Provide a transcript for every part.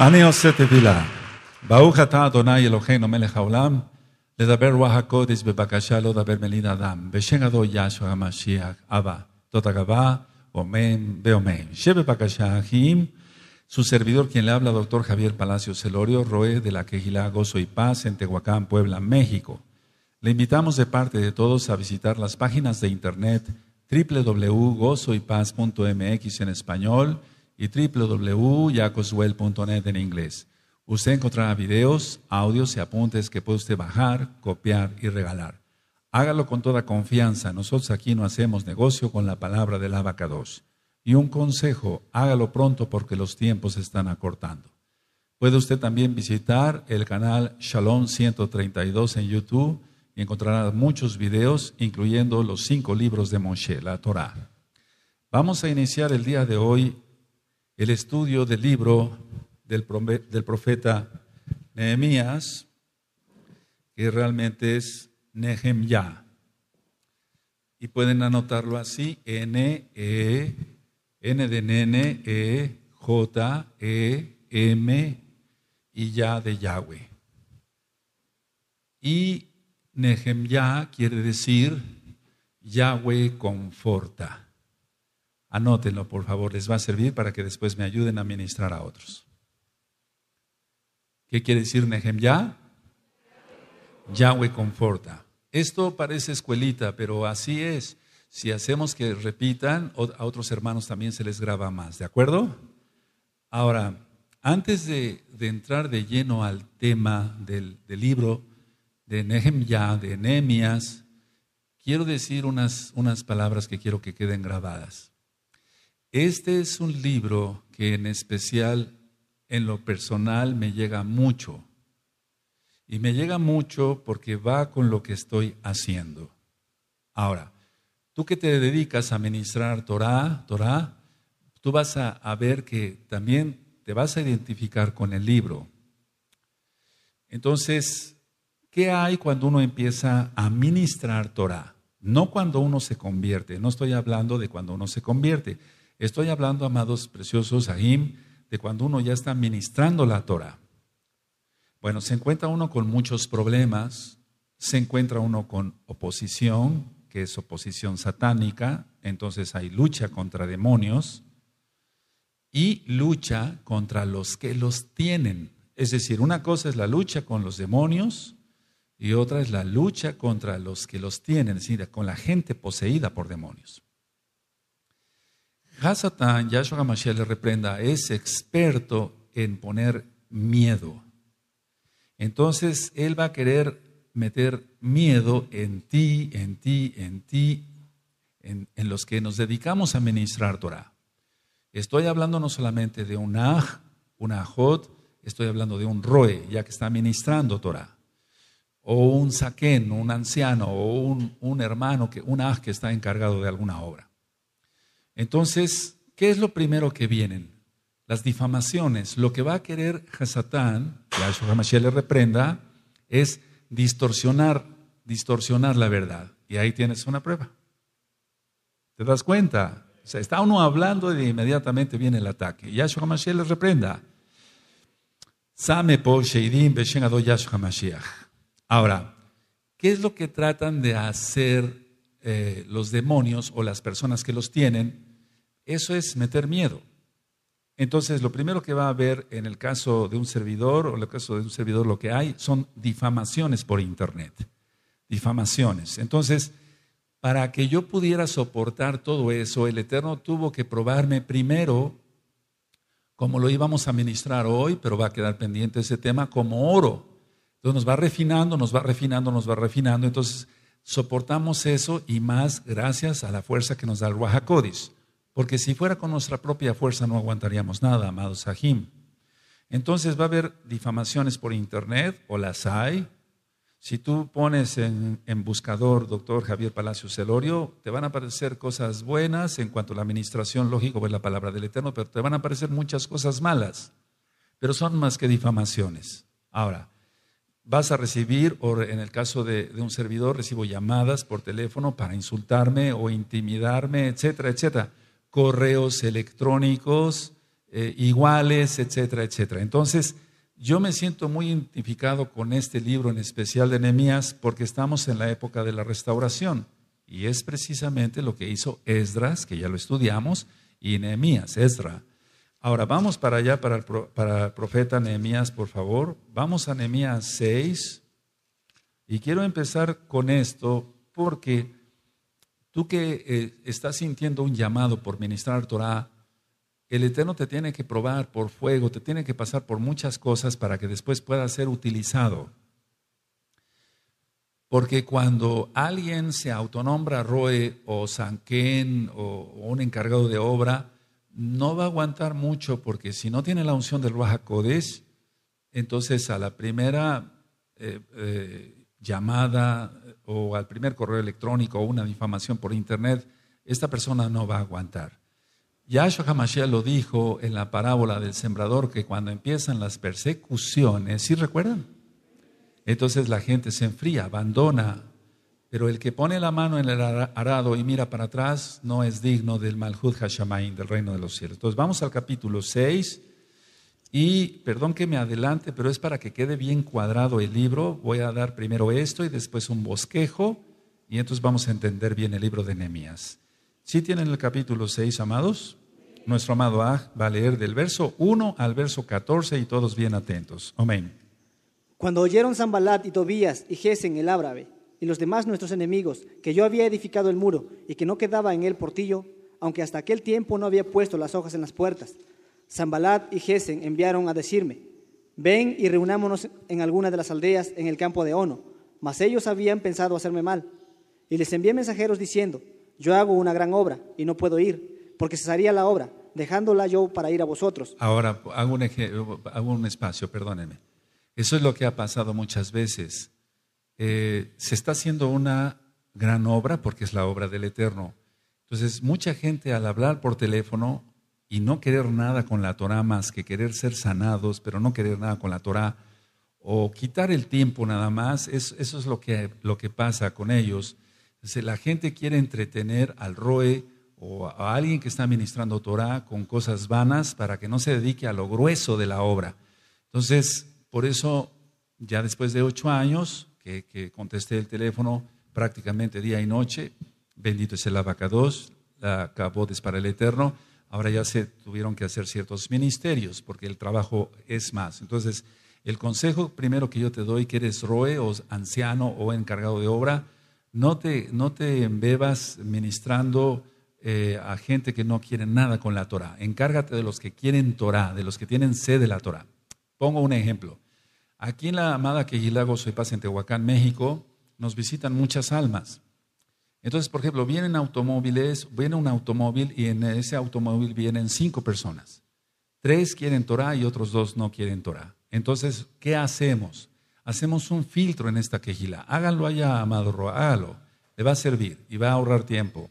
אני עושה תפילה. ברוך אתה אדוני אלוהינו מלך העולם, לדבר רוח הקודש בבקשה לא לדבר מלין אדם. בשם אדו ישו המשיח אבא. תודה רבה, אמן ואמן. שבבקשה Su servidor, quien le habla, doctor Javier Palacio Celorio, Roe de la Quejilá Gozo y Paz, en Tehuacán, Puebla, México. Le invitamos de parte de todos a visitar las páginas de internet www.gozoypaz.mx en español y www.yacoswell.net en inglés. Usted encontrará videos, audios y apuntes que puede usted bajar, copiar y regalar. Hágalo con toda confianza. Nosotros aquí no hacemos negocio con la palabra del abacados. Y un consejo, hágalo pronto porque los tiempos se están acortando. Puede usted también visitar el canal Shalom 132 en YouTube y encontrará muchos videos, incluyendo los cinco libros de Moshe, la Torah. Vamos a iniciar el día de hoy el estudio del libro del, profeta Nehemías, que realmente es Nehemya. Y pueden anotarlo así, N, E, N de nene, E, J, E, M y ya de Yahweh. Y Nehemya quiere decir Yahweh conforta. Anótenlo, por favor, les va a servir para que después me ayuden a ministrar a otros. ¿Qué quiere decir Nehem Ya? Yahweh conforta. Esto parece escuelita, pero así es. Si hacemos que repitan, a otros hermanos también se les graba más, ¿de acuerdo? Ahora, antes de, entrar de lleno al tema del, libro de Nehem Ya, de Nehemías, quiero decir unas, unas palabras que quiero que queden grabadas. Este es un libro que en especial en lo personal me llega mucho. Y me llega mucho porque va con lo que estoy haciendo. Ahora, tú que te dedicas a ministrar Torah, Torah, tú vas a, a ver que también te vas a identificar con el libro. Entonces, ¿qué hay cuando uno empieza a ministrar Torah? No cuando uno se convierte, no estoy hablando de cuando uno se convierte Estoy hablando, amados preciosos Ahim, de cuando uno ya está ministrando la Torah. Bueno, se encuentra uno con muchos problemas, se encuentra uno con oposición, que es oposición satánica, entonces hay lucha contra demonios y lucha contra los que los tienen. Es decir, una cosa es la lucha con los demonios y otra es la lucha contra los que los tienen, es decir, con la gente poseída por demonios. Hasatán, Yahshua Hamashiach le reprenda, es experto en poner miedo. Entonces Él va a querer meter miedo en ti, en ti, en ti, en, los que nos dedicamos a ministrar Torah. Estoy hablando no solamente de un aj, un ajot, estoy hablando de un roe, ya que está ministrando Torah. O un saquén, un anciano, o un, hermano, que, un aj que está encargado de alguna obra. Entonces, ¿qué es lo primero que vienen? Las difamaciones. Lo que va a querer Hasatán, que Ashura Mashiach le reprenda, es distorsionar, distorsionar la verdad. Y ahí tienes una prueba. ¿Te das cuenta? O sea, está uno hablando y inmediatamente viene el ataque. Yahshua HaMashiach le reprenda. Ahora, ¿qué es lo que tratan de hacer eh, los demonios o las personas que los tienen eso es meter miedo. Entonces, lo primero que va a haber en el caso de un servidor o en el caso de un servidor lo que hay son difamaciones por Internet. Difamaciones. Entonces, para que yo pudiera soportar todo eso, el Eterno tuvo que probarme primero, como lo íbamos a ministrar hoy, pero va a quedar pendiente ese tema, como oro. Entonces nos va refinando, nos va refinando, nos va refinando. Entonces soportamos eso y más gracias a la fuerza que nos da el Ruajacodis. Porque si fuera con nuestra propia fuerza no aguantaríamos nada, amados Sahim. Entonces va a haber difamaciones por internet, o las hay. Si tú pones en, buscador doctor Javier Palacio Celorio, te van a aparecer cosas buenas en cuanto a la administración, lógico, es la palabra del Eterno, pero te van a aparecer muchas cosas malas. Pero son más que difamaciones. Ahora, vas a recibir, o en el caso de, de, un servidor, recibo llamadas por teléfono para insultarme o intimidarme, etcétera, etcétera correos electrónicos eh, iguales, etcétera, etcétera. Entonces, yo me siento muy identificado con este libro en especial de Nehemías porque estamos en la época de la restauración y es precisamente lo que hizo Esdras, que ya lo estudiamos, y Nehemías, Esdra. Ahora vamos para allá, para el, para profeta Nehemías, por favor. Vamos a Nehemías 6. Y quiero empezar con esto porque Tú que eh, estás sintiendo un llamado por ministrar Torah, el Eterno te tiene que probar por fuego, te tiene que pasar por muchas cosas para que después pueda ser utilizado. Porque cuando alguien se autonombra Roe o Sanquén o, un encargado de obra, no va a aguantar mucho porque si no tiene la unción del Ruach entonces a la primera eh, eh, llamada eh, o al primer correo electrónico o una difamación por internet, esta persona no va a aguantar. Yahshua Hamashiach lo dijo en la parábola del sembrador que cuando empiezan las persecuciones, ¿sí recuerdan? Entonces la gente se enfría, abandona, pero el que pone la mano en el arado y mira para atrás no es digno del Malhud Hashamain, del reino de los cielos. Entonces vamos al capítulo 6 y perdón que me adelante, pero es para que quede bien cuadrado el libro. Voy a dar primero esto y después un bosquejo y entonces vamos a entender bien el libro de Nehemías. ¿Sí tienen el capítulo 6, amados? Nuestro amado Aj va a leer del verso 1 al verso 14 y todos bien atentos. Amén. Cuando oyeron Zambalat y Tobías y Gesen el árabe y los demás nuestros enemigos que yo había edificado el muro y que no quedaba en él portillo, aunque hasta aquel tiempo no había puesto las hojas en las puertas, Zambalat y Gesen enviaron a decirme, ven y reunámonos en alguna de las aldeas en el campo de Ono, mas ellos habían pensado hacerme mal. Y les envié mensajeros diciendo, yo hago una gran obra y no puedo ir, porque cesaría la obra, dejándola yo para ir a vosotros. Ahora hago un, espacio, perdónenme. Eso es lo que ha pasado muchas veces. Eh, se está haciendo una gran obra porque es la obra del Eterno. Entonces, mucha gente al hablar por teléfono y no querer nada con la Torah más que querer ser sanados, pero no querer nada con la Torah, o quitar el tiempo nada más, eso es lo que, pasa con ellos. la gente quiere entretener al Roe o a alguien que está ministrando Torah con cosas vanas para que no se dedique a lo grueso de la obra. Entonces, por eso, ya después de ocho años que, contesté el teléfono prácticamente día y noche, bendito es el abacados, la es para el Eterno, Ahora ya se tuvieron que hacer ciertos ministerios porque el trabajo es más. Entonces, el consejo primero que yo te doy, que eres roe o anciano o encargado de obra, no te, embebas ministrando eh, a gente que no quiere nada con la Torah. Encárgate de los que quieren Torah, de los que tienen sed de la Torah. Pongo un ejemplo. Aquí en la amada Quejilago Soy Paz en Tehuacán, México, nos visitan muchas almas. Entonces, por ejemplo, vienen automóviles, viene un automóvil y en ese automóvil vienen cinco personas. Tres quieren Torah y otros dos no quieren Torah. Entonces, ¿qué hacemos? Hacemos un filtro en esta quejila. Háganlo allá, amado Roa, hágalo. Le va a servir y va a ahorrar tiempo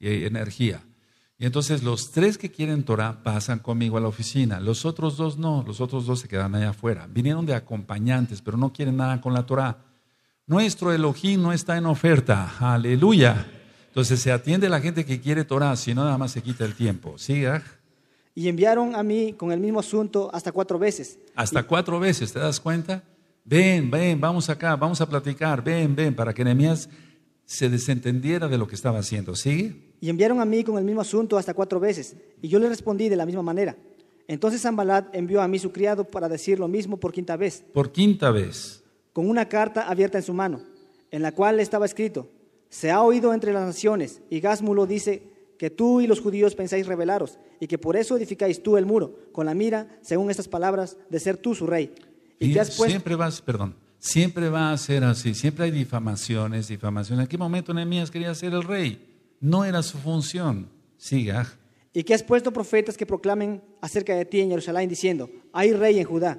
y energía. Y entonces los tres que quieren Torah pasan conmigo a la oficina. Los otros dos no, los otros dos se quedan allá afuera. Vinieron de acompañantes, pero no quieren nada con la Torah. Nuestro Elohim no está en oferta. Aleluya. Entonces se atiende la gente que quiere Torah, si no, nada más se quita el tiempo. Siga. Y enviaron a mí con el mismo asunto hasta cuatro veces. Hasta cuatro veces, ¿te das cuenta? Ven, ven, vamos acá, vamos a platicar, ven, ven, para que Nehemías se desentendiera de lo que estaba haciendo. ¿Sigue? Y enviaron a mí con el mismo asunto hasta cuatro veces, y yo le respondí de la misma manera. Entonces Zambalat envió a mí su criado para decir lo mismo por quinta vez. Por quinta vez con una carta abierta en su mano, en la cual estaba escrito, se ha oído entre las naciones, y Gásmulo dice que tú y los judíos pensáis rebelaros, y que por eso edificáis tú el muro, con la mira, según estas palabras, de ser tú su rey. Y, has puesto... siempre vas, perdón, siempre va a ser así, siempre hay difamaciones, difamaciones. ¿En qué momento Nehemías quería ser el rey? No era su función. Siga. Y que has puesto profetas que proclamen acerca de ti en Jerusalén, diciendo, hay rey en Judá.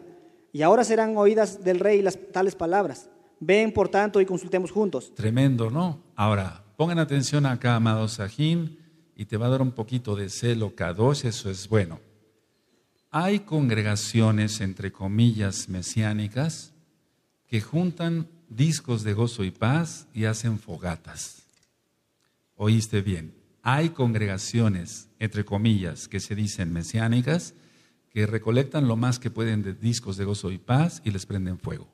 Y ahora serán oídas del rey las tales palabras. Ven, por tanto, y consultemos juntos. Tremendo, ¿no? Ahora, pongan atención acá, amado Sajín, y te va a dar un poquito de celo Kadosh, eso es bueno. Hay congregaciones, entre comillas, mesiánicas, que juntan discos de gozo y paz y hacen fogatas. Oíste bien, hay congregaciones, entre comillas, que se dicen mesiánicas, recolectan lo más que pueden de discos de gozo y paz y les prenden fuego.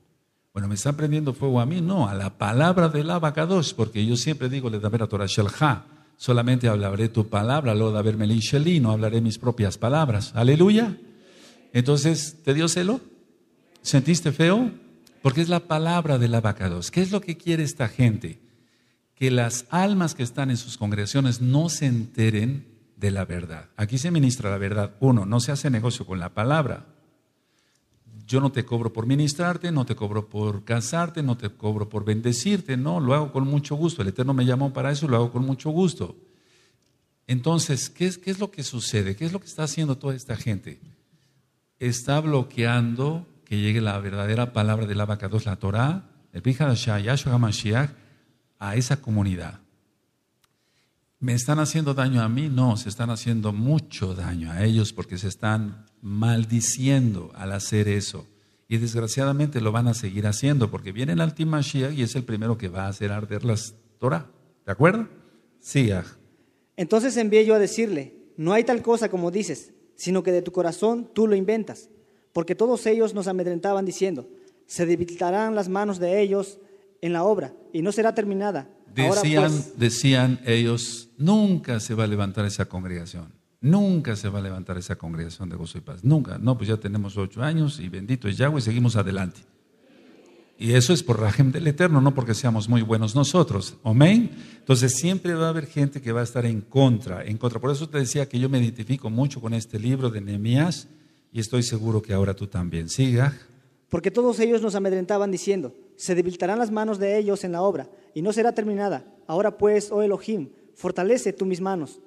Bueno, ¿me están prendiendo fuego a mí? No, a la palabra del Abacados, porque yo siempre digo, le ver a Torah Shelha, solamente hablaré tu palabra, lo de haberme Sheli, no hablaré mis propias palabras. Aleluya. Entonces, ¿te dio celo? ¿Sentiste feo? Porque es la palabra del Abacados. ¿Qué es lo que quiere esta gente? Que las almas que están en sus congregaciones no se enteren de la verdad. Aquí se ministra la verdad. Uno, no se hace negocio con la palabra. Yo no te cobro por ministrarte, no te cobro por casarte, no te cobro por bendecirte, no, lo hago con mucho gusto. El Eterno me llamó para eso, lo hago con mucho gusto. Entonces, ¿qué es, lo que sucede? ¿Qué es lo que está haciendo toda esta gente? Está bloqueando que llegue la verdadera palabra de del dos, la Torah, el Pijadashah, Yahshua Hamashiach, a esa comunidad. ¿Me están haciendo daño a mí? No, se están haciendo mucho daño a ellos porque se están maldiciendo al hacer eso. Y desgraciadamente lo van a seguir haciendo porque viene el Shia y es el primero que va a hacer arder las Torah. ¿De acuerdo? Sí, ah. Entonces envié yo a decirle, no hay tal cosa como dices, sino que de tu corazón tú lo inventas. Porque todos ellos nos amedrentaban diciendo, se debilitarán las manos de ellos en la obra y no será terminada Decían, pues. decían ellos, nunca se va a levantar esa congregación, nunca se va a levantar esa congregación de gozo y paz, nunca. No, pues ya tenemos ocho años y bendito es Yahweh, seguimos adelante. Y eso es por Rajem del Eterno, no porque seamos muy buenos nosotros. Amén. Entonces siempre va a haber gente que va a estar en contra, en contra. Por eso te decía que yo me identifico mucho con este libro de Nehemías y estoy seguro que ahora tú también. Siga porque todos ellos nos amedrentaban diciendo, se debilitarán las manos de ellos en la obra, y no será terminada. Ahora pues, oh Elohim, fortalece tú mis manos.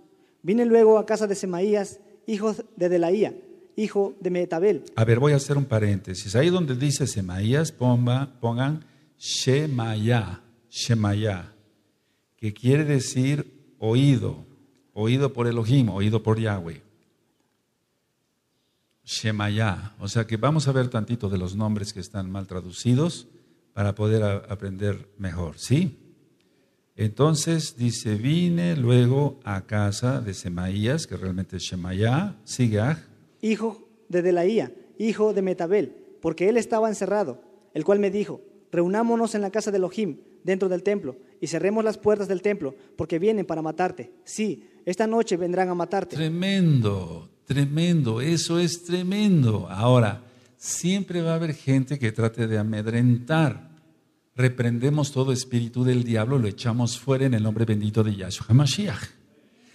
Vine luego a casa de Semaías, hijo de Delaía, hijo de Metabel. A ver, voy a hacer un paréntesis. Ahí donde dice Semaías, pongan Shemayah Shemaya, que quiere decir oído, oído por Elohim, oído por Yahweh. Shemayah, O sea que vamos a ver tantito de los nombres que están mal traducidos para poder aprender mejor, ¿sí? Entonces dice, vine luego a casa de Semaías, que realmente es Shemayá, Sigaj. Hijo de Delaía, hijo de Metabel, porque él estaba encerrado, el cual me dijo, reunámonos en la casa de Elohim, dentro del templo, y cerremos las puertas del templo, porque vienen para matarte. Sí, esta noche vendrán a matarte. Tremendo, Tremendo, eso es tremendo. Ahora, siempre va a haber gente que trate de amedrentar. Reprendemos todo espíritu del diablo, lo echamos fuera en el nombre bendito de Yahshua Mashiach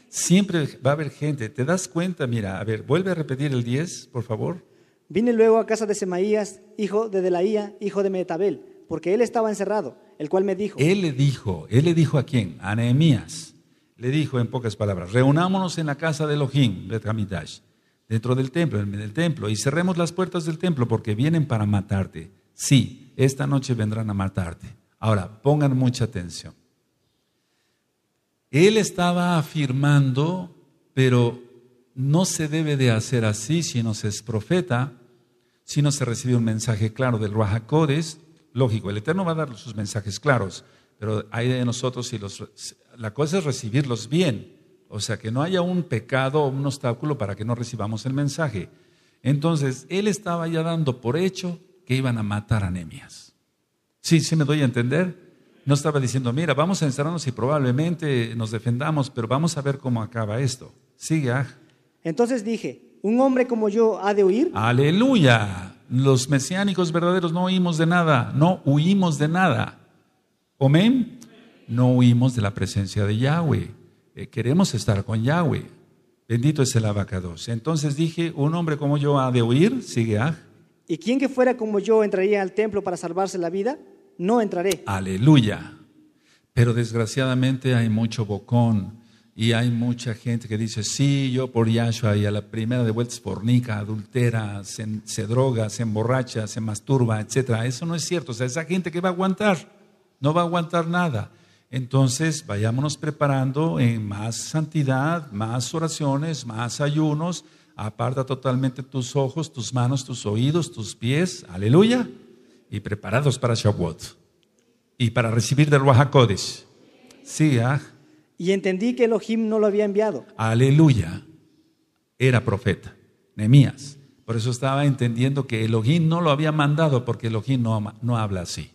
Siempre va a haber gente. ¿Te das cuenta? Mira, a ver, vuelve a repetir el 10, por favor. Vine luego a casa de Semaías, hijo de Delaía, hijo de Metabel, porque él estaba encerrado, el cual me dijo. Él le dijo, él le dijo a quién? A Nehemías le dijo en pocas palabras, reunámonos en la casa de Elohim, de dentro del templo, en templo, y cerremos las puertas del templo porque vienen para matarte. Sí, esta noche vendrán a matarte. Ahora, pongan mucha atención. Él estaba afirmando, pero no se debe de hacer así si no se es profeta, si no se recibe un mensaje claro del Ruajacodes. Lógico, el Eterno va a dar sus mensajes claros, pero hay de nosotros si los la cosa es recibirlos bien. O sea, que no haya un pecado o un obstáculo para que no recibamos el mensaje. Entonces, él estaba ya dando por hecho que iban a matar a Nemias. Sí, sí me doy a entender. No estaba diciendo, mira, vamos a encerrarnos y probablemente nos defendamos, pero vamos a ver cómo acaba esto. Sigue, Aj. Ah. Entonces dije, ¿un hombre como yo ha de huir? Aleluya. Los mesiánicos verdaderos no oímos de nada, no huimos de nada. Amén no huimos de la presencia de Yahweh. Eh, queremos estar con Yahweh. Bendito es el abacado Entonces dije, un hombre como yo ha de huir, sigue ¿Y quién que fuera como yo entraría al templo para salvarse la vida? No entraré. Aleluya. Pero desgraciadamente hay mucho bocón y hay mucha gente que dice, sí, yo por Yahshua y a la primera de vueltas pornica, adultera, se, se droga, se emborracha, se masturba, etc. Eso no es cierto. O sea, esa gente que va a aguantar, no va a aguantar nada. Entonces, vayámonos preparando en más santidad, más oraciones, más ayunos. Aparta totalmente tus ojos, tus manos, tus oídos, tus pies. Aleluya. Y preparados para Shavuot. Y para recibir del Ruach Sí, ¿ah? Y entendí que Elohim no lo había enviado. Aleluya. Era profeta. Nemías. Por eso estaba entendiendo que Elohim no lo había mandado porque Elohim no, no habla así.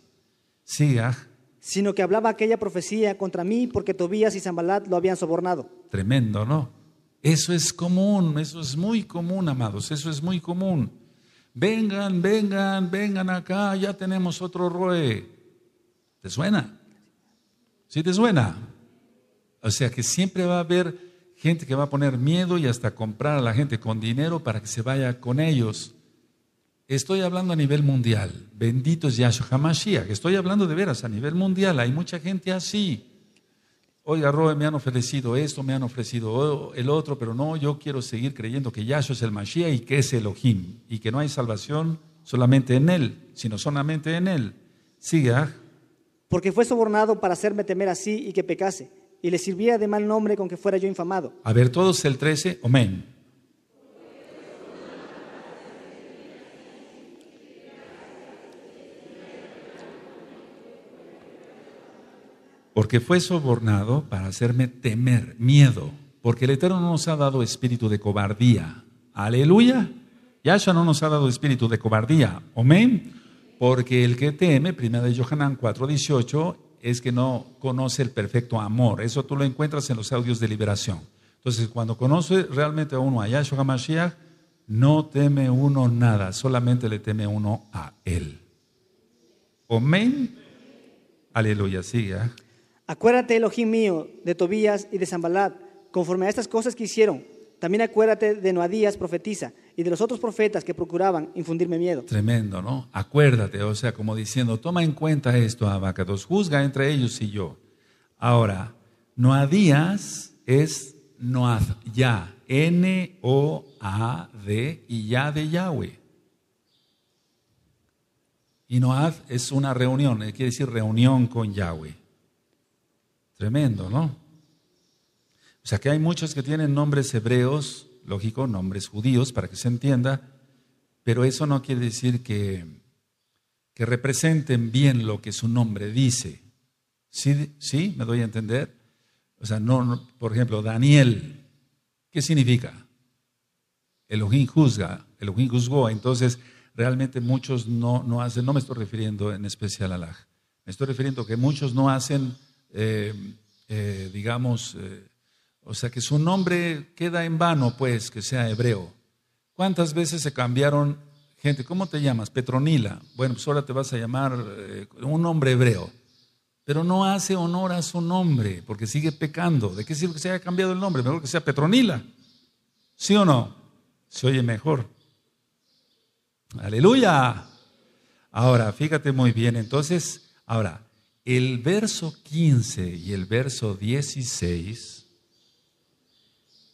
Sí, ¿ah? sino que hablaba aquella profecía contra mí porque Tobías y Zambalat lo habían sobornado. Tremendo, ¿no? Eso es común, eso es muy común, amados, eso es muy común. Vengan, vengan, vengan acá, ya tenemos otro roe. ¿Te suena? ¿Sí te suena? O sea que siempre va a haber gente que va a poner miedo y hasta comprar a la gente con dinero para que se vaya con ellos. Estoy hablando a nivel mundial. Bendito es Yahshua Hamashiach. Estoy hablando de veras a nivel mundial. Hay mucha gente así. Oiga, Roe, me han ofrecido esto, me han ofrecido el otro, pero no, yo quiero seguir creyendo que Yahshua es el Mashiach y que es Elohim. Y que no hay salvación solamente en Él, sino solamente en Él. Sigue, ¿ah? Porque fue sobornado para hacerme temer así y que pecase. Y le sirvía de mal nombre con que fuera yo infamado. A ver, todos el 13, amén. porque fue sobornado para hacerme temer, miedo, porque el Eterno no nos ha dado espíritu de cobardía. Aleluya. Yahshua no nos ha dado espíritu de cobardía. Amén. Porque el que teme, primera de Johanán 4:18, es que no conoce el perfecto amor. Eso tú lo encuentras en los audios de liberación. Entonces, cuando conoce realmente a uno a Yahshua Mashiach, no teme uno nada, solamente le teme uno a Él. Amén. Aleluya, sigue. ¿eh? Acuérdate, Elohim mío, de Tobías y de Zambalat, conforme a estas cosas que hicieron. También acuérdate de Noadías, profetisa, y de los otros profetas que procuraban infundirme miedo. Tremendo, ¿no? Acuérdate, o sea, como diciendo, toma en cuenta esto, Abacatos, juzga entre ellos y yo. Ahora, Noadías es Noad, ya, N-O-A-D y ya de Yahweh. Y Noad es una reunión, eh, quiere decir reunión con Yahweh. Tremendo, ¿no? O sea que hay muchos que tienen nombres hebreos, lógico, nombres judíos, para que se entienda, pero eso no quiere decir que, que representen bien lo que su nombre dice. ¿Sí, ¿Sí? ¿Me doy a entender? O sea, no, por ejemplo, Daniel, ¿qué significa? Elohim juzga, Elohim juzgó, entonces realmente muchos no, no hacen, no me estoy refiriendo en especial a la, me estoy refiriendo que muchos no hacen eh, eh, digamos, eh, o sea, que su nombre queda en vano, pues, que sea hebreo. ¿Cuántas veces se cambiaron gente? ¿Cómo te llamas? Petronila. Bueno, pues ahora te vas a llamar un nombre hebreo. Pero no hace honor a su nombre, porque sigue pecando. ¿De qué sirve que se haya cambiado el nombre? Mejor que sea Petronila. ¿Sí o no? Se oye mejor. Aleluya. Ahora, fíjate muy bien. Entonces, ahora, el verso 15 y el verso 16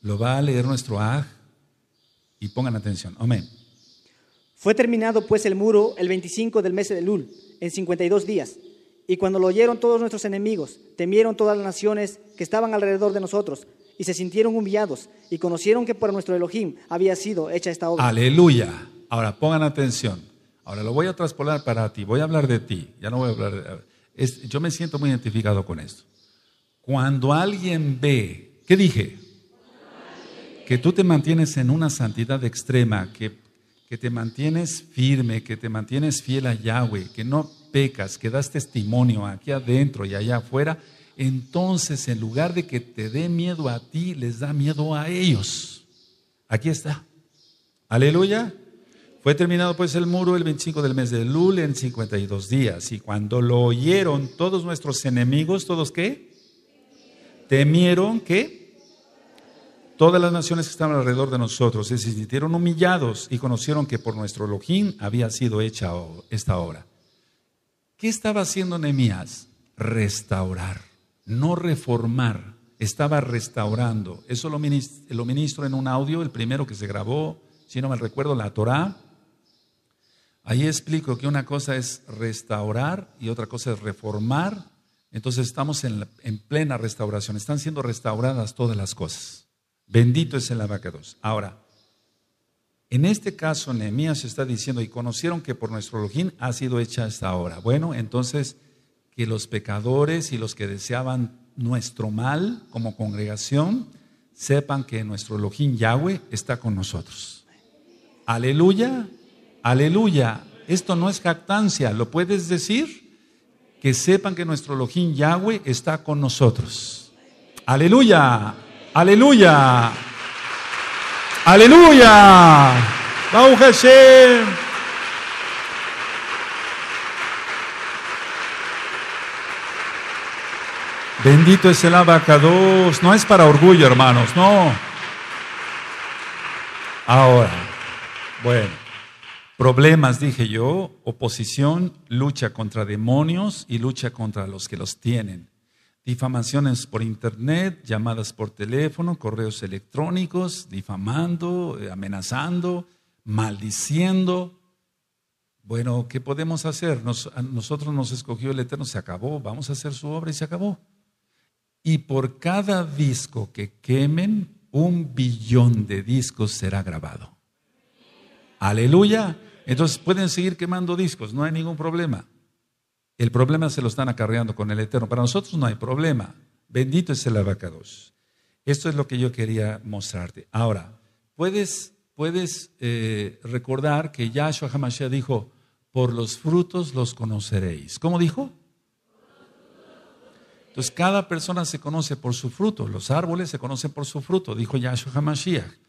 lo va a leer nuestro Aj y pongan atención. Amén. Fue terminado pues el muro el 25 del mes de Lul, en 52 días. Y cuando lo oyeron todos nuestros enemigos, temieron todas las naciones que estaban alrededor de nosotros y se sintieron humillados y conocieron que por nuestro Elohim había sido hecha esta obra. Aleluya. Ahora pongan atención. Ahora lo voy a traspolar para ti. Voy a hablar de ti. Ya no voy a hablar de yo me siento muy identificado con esto. Cuando alguien ve, ¿qué dije? Que tú te mantienes en una santidad extrema, que, que te mantienes firme, que te mantienes fiel a Yahweh, que no pecas, que das testimonio aquí adentro y allá afuera, entonces en lugar de que te dé miedo a ti, les da miedo a ellos. Aquí está. Aleluya. Fue terminado pues el muro el 25 del mes de Lul en 52 días. Y cuando lo oyeron todos nuestros enemigos, ¿todos qué? Temieron que todas las naciones que estaban alrededor de nosotros se sintieron humillados y conocieron que por nuestro Elohim había sido hecha esta obra. ¿Qué estaba haciendo Nehemías? Restaurar, no reformar. Estaba restaurando. Eso lo ministro, ministro en un audio, el primero que se grabó, si no me recuerdo, la Torá Ahí explico que una cosa es restaurar y otra cosa es reformar. Entonces estamos en, plena restauración. Están siendo restauradas todas las cosas. Bendito es el abacados. Ahora, en este caso, Nehemías está diciendo, y conocieron que por nuestro Elohim ha sido hecha esta obra. Bueno, entonces, que los pecadores y los que deseaban nuestro mal como congregación, sepan que nuestro Elohim Yahweh está con nosotros. Aleluya. Aleluya. Esto no es jactancia, lo puedes decir. Que sepan que nuestro Elohim Yahweh está con nosotros. Aleluya. Aleluya. Aleluya. Baruch Hashem. Bendito es el abacados. No es para orgullo, hermanos, no. Ahora, bueno. Problemas, dije yo, oposición, lucha contra demonios y lucha contra los que los tienen. Difamaciones por internet, llamadas por teléfono, correos electrónicos, difamando, eh, amenazando, maldiciendo. Bueno, ¿qué podemos hacer? nosotros nos escogió el Eterno, se acabó, vamos a hacer su obra y se acabó. Y por cada disco que quemen, un billón de discos será grabado. Aleluya. Entonces pueden seguir quemando discos, no hay ningún problema. El problema se lo están acarreando con el Eterno. Para nosotros no hay problema. Bendito es el abacados. Esto es lo que yo quería mostrarte. Ahora, puedes, eh, recordar que Yahshua Hamashiach dijo, por los frutos los conoceréis. ¿Cómo dijo? Entonces cada persona se conoce por su fruto, los árboles se conocen por su fruto, dijo Yahshua Hamashiach.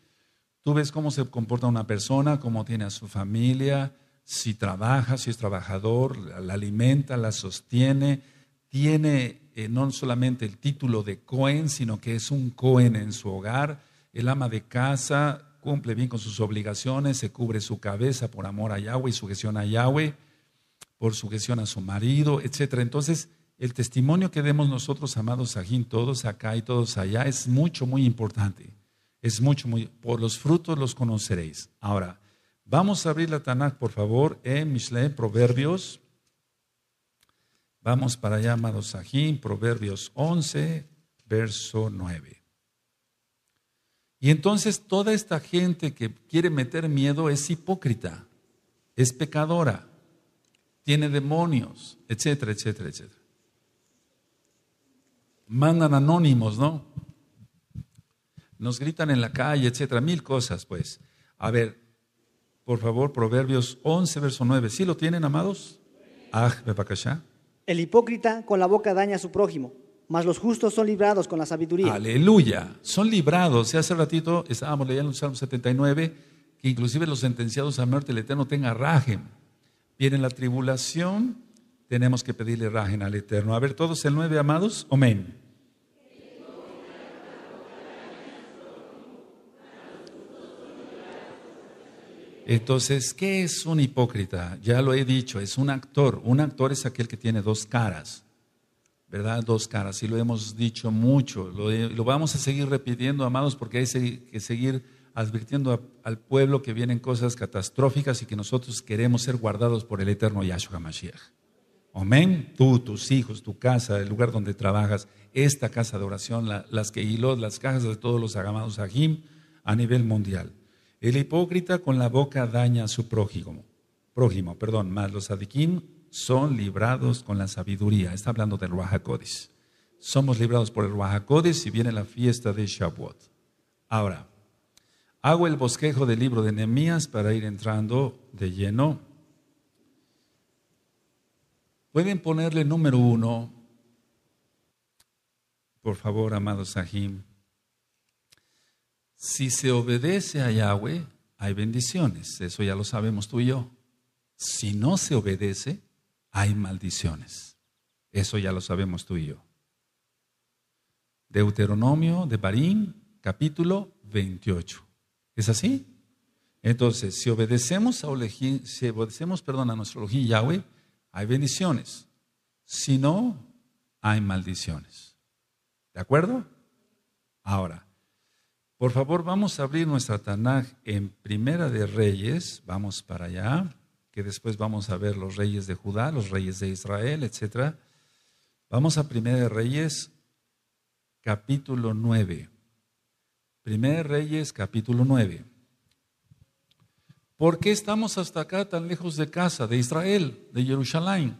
Tú ves cómo se comporta una persona, cómo tiene a su familia, si trabaja, si es trabajador, la alimenta, la sostiene, tiene eh, no solamente el título de Cohen, sino que es un Cohen en su hogar, el ama de casa, cumple bien con sus obligaciones, se cubre su cabeza por amor a Yahweh y sujeción a Yahweh, por sujeción a su marido, etc. Entonces, el testimonio que demos nosotros, amados Sajín, todos acá y todos allá, es mucho, muy importante. Es mucho, muy, por los frutos los conoceréis. Ahora, vamos a abrir la Tanakh, por favor, en Mishle, Proverbios. Vamos para allá, amado Proverbios 11, verso 9. Y entonces toda esta gente que quiere meter miedo es hipócrita, es pecadora, tiene demonios, etcétera, etcétera, etcétera. Mandan anónimos, ¿no? nos gritan en la calle, etcétera, mil cosas, pues. A ver, por favor, Proverbios 11, verso 9. ¿Sí lo tienen, amados? Ah, el hipócrita con la boca daña a su prójimo, mas los justos son librados con la sabiduría. Aleluya, son librados. hace ratito estábamos leyendo el Salmo 79, que inclusive los sentenciados a muerte el Eterno tengan rajen. Viene la tribulación, tenemos que pedirle rajen al Eterno. A ver, todos el 9, amados, amén. Entonces, ¿qué es un hipócrita? Ya lo he dicho, es un actor. Un actor es aquel que tiene dos caras, ¿verdad? Dos caras. Y lo hemos dicho mucho. Lo, vamos a seguir repitiendo, amados, porque hay que seguir advirtiendo al pueblo que vienen cosas catastróficas y que nosotros queremos ser guardados por el eterno Yahshua Mashiach. Amén. Tú, tus hijos, tu casa, el lugar donde trabajas, esta casa de oración, las que hiló, las cajas de todos los agamados Ajim a nivel mundial. El hipócrita con la boca daña a su prójimo. Prójimo, perdón, más los Hadikim son librados con la sabiduría. Está hablando del Ruajacodes. Somos librados por el Ruajacodes y viene la fiesta de Shavuot. Ahora, hago el bosquejo del libro de Nehemías para ir entrando de lleno. Pueden ponerle número uno, por favor, amados Sahim. Si se obedece a Yahweh, hay bendiciones, eso ya lo sabemos tú y yo. Si no se obedece, hay maldiciones, eso ya lo sabemos tú y yo. Deuteronomio de Barín, capítulo 28. ¿Es así? Entonces, si obedecemos a, nuestra si obedecemos, nuestro Yahweh, hay bendiciones. Si no, hay maldiciones. ¿De acuerdo? Ahora, por favor, vamos a abrir nuestra Tanaj en Primera de Reyes, vamos para allá, que después vamos a ver los reyes de Judá, los reyes de Israel, etc. Vamos a Primera de Reyes, capítulo 9. Primera de Reyes, capítulo 9. ¿Por qué estamos hasta acá tan lejos de casa, de Israel, de Jerusalén?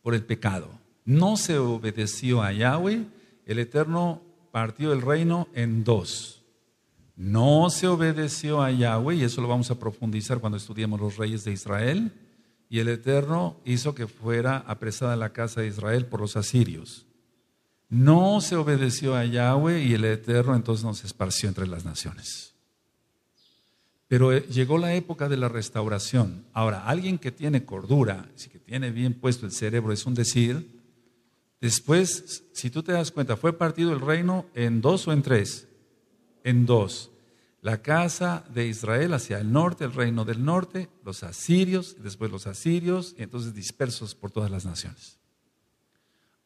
Por el pecado. No se obedeció a Yahweh, el Eterno partió el reino en dos no se obedeció a Yahweh, y eso lo vamos a profundizar cuando estudiemos los reyes de Israel, y el Eterno hizo que fuera apresada la casa de Israel por los asirios. No se obedeció a Yahweh y el Eterno entonces nos esparció entre las naciones. Pero eh, llegó la época de la restauración. Ahora, alguien que tiene cordura, que tiene bien puesto el cerebro, es un decir, después, si tú te das cuenta, fue partido el reino en dos o en tres en dos. La casa de Israel hacia el norte, el reino del norte, los asirios, después los asirios, y entonces dispersos por todas las naciones.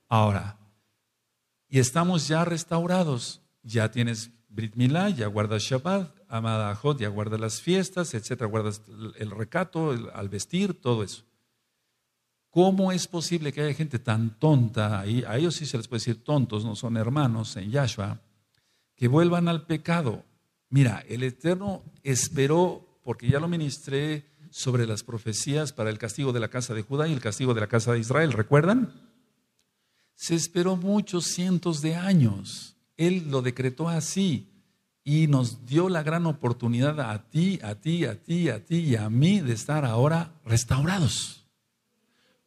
Ahora, y estamos ya restaurados, ya tienes Brit Milá, ya guardas Shabbat, Amadahot, ya guardas las fiestas, etcétera, guardas el recato, al vestir, todo eso. ¿Cómo es posible que haya gente tan tonta? Y a ellos sí se les puede decir tontos, no son hermanos en Yahshua que vuelvan al pecado. Mira, el Eterno esperó, porque ya lo ministré sobre las profecías para el castigo de la casa de Judá y el castigo de la casa de Israel, ¿recuerdan? Se esperó muchos cientos de años. Él lo decretó así y nos dio la gran oportunidad a ti, a ti, a ti, a ti y a mí de estar ahora restaurados.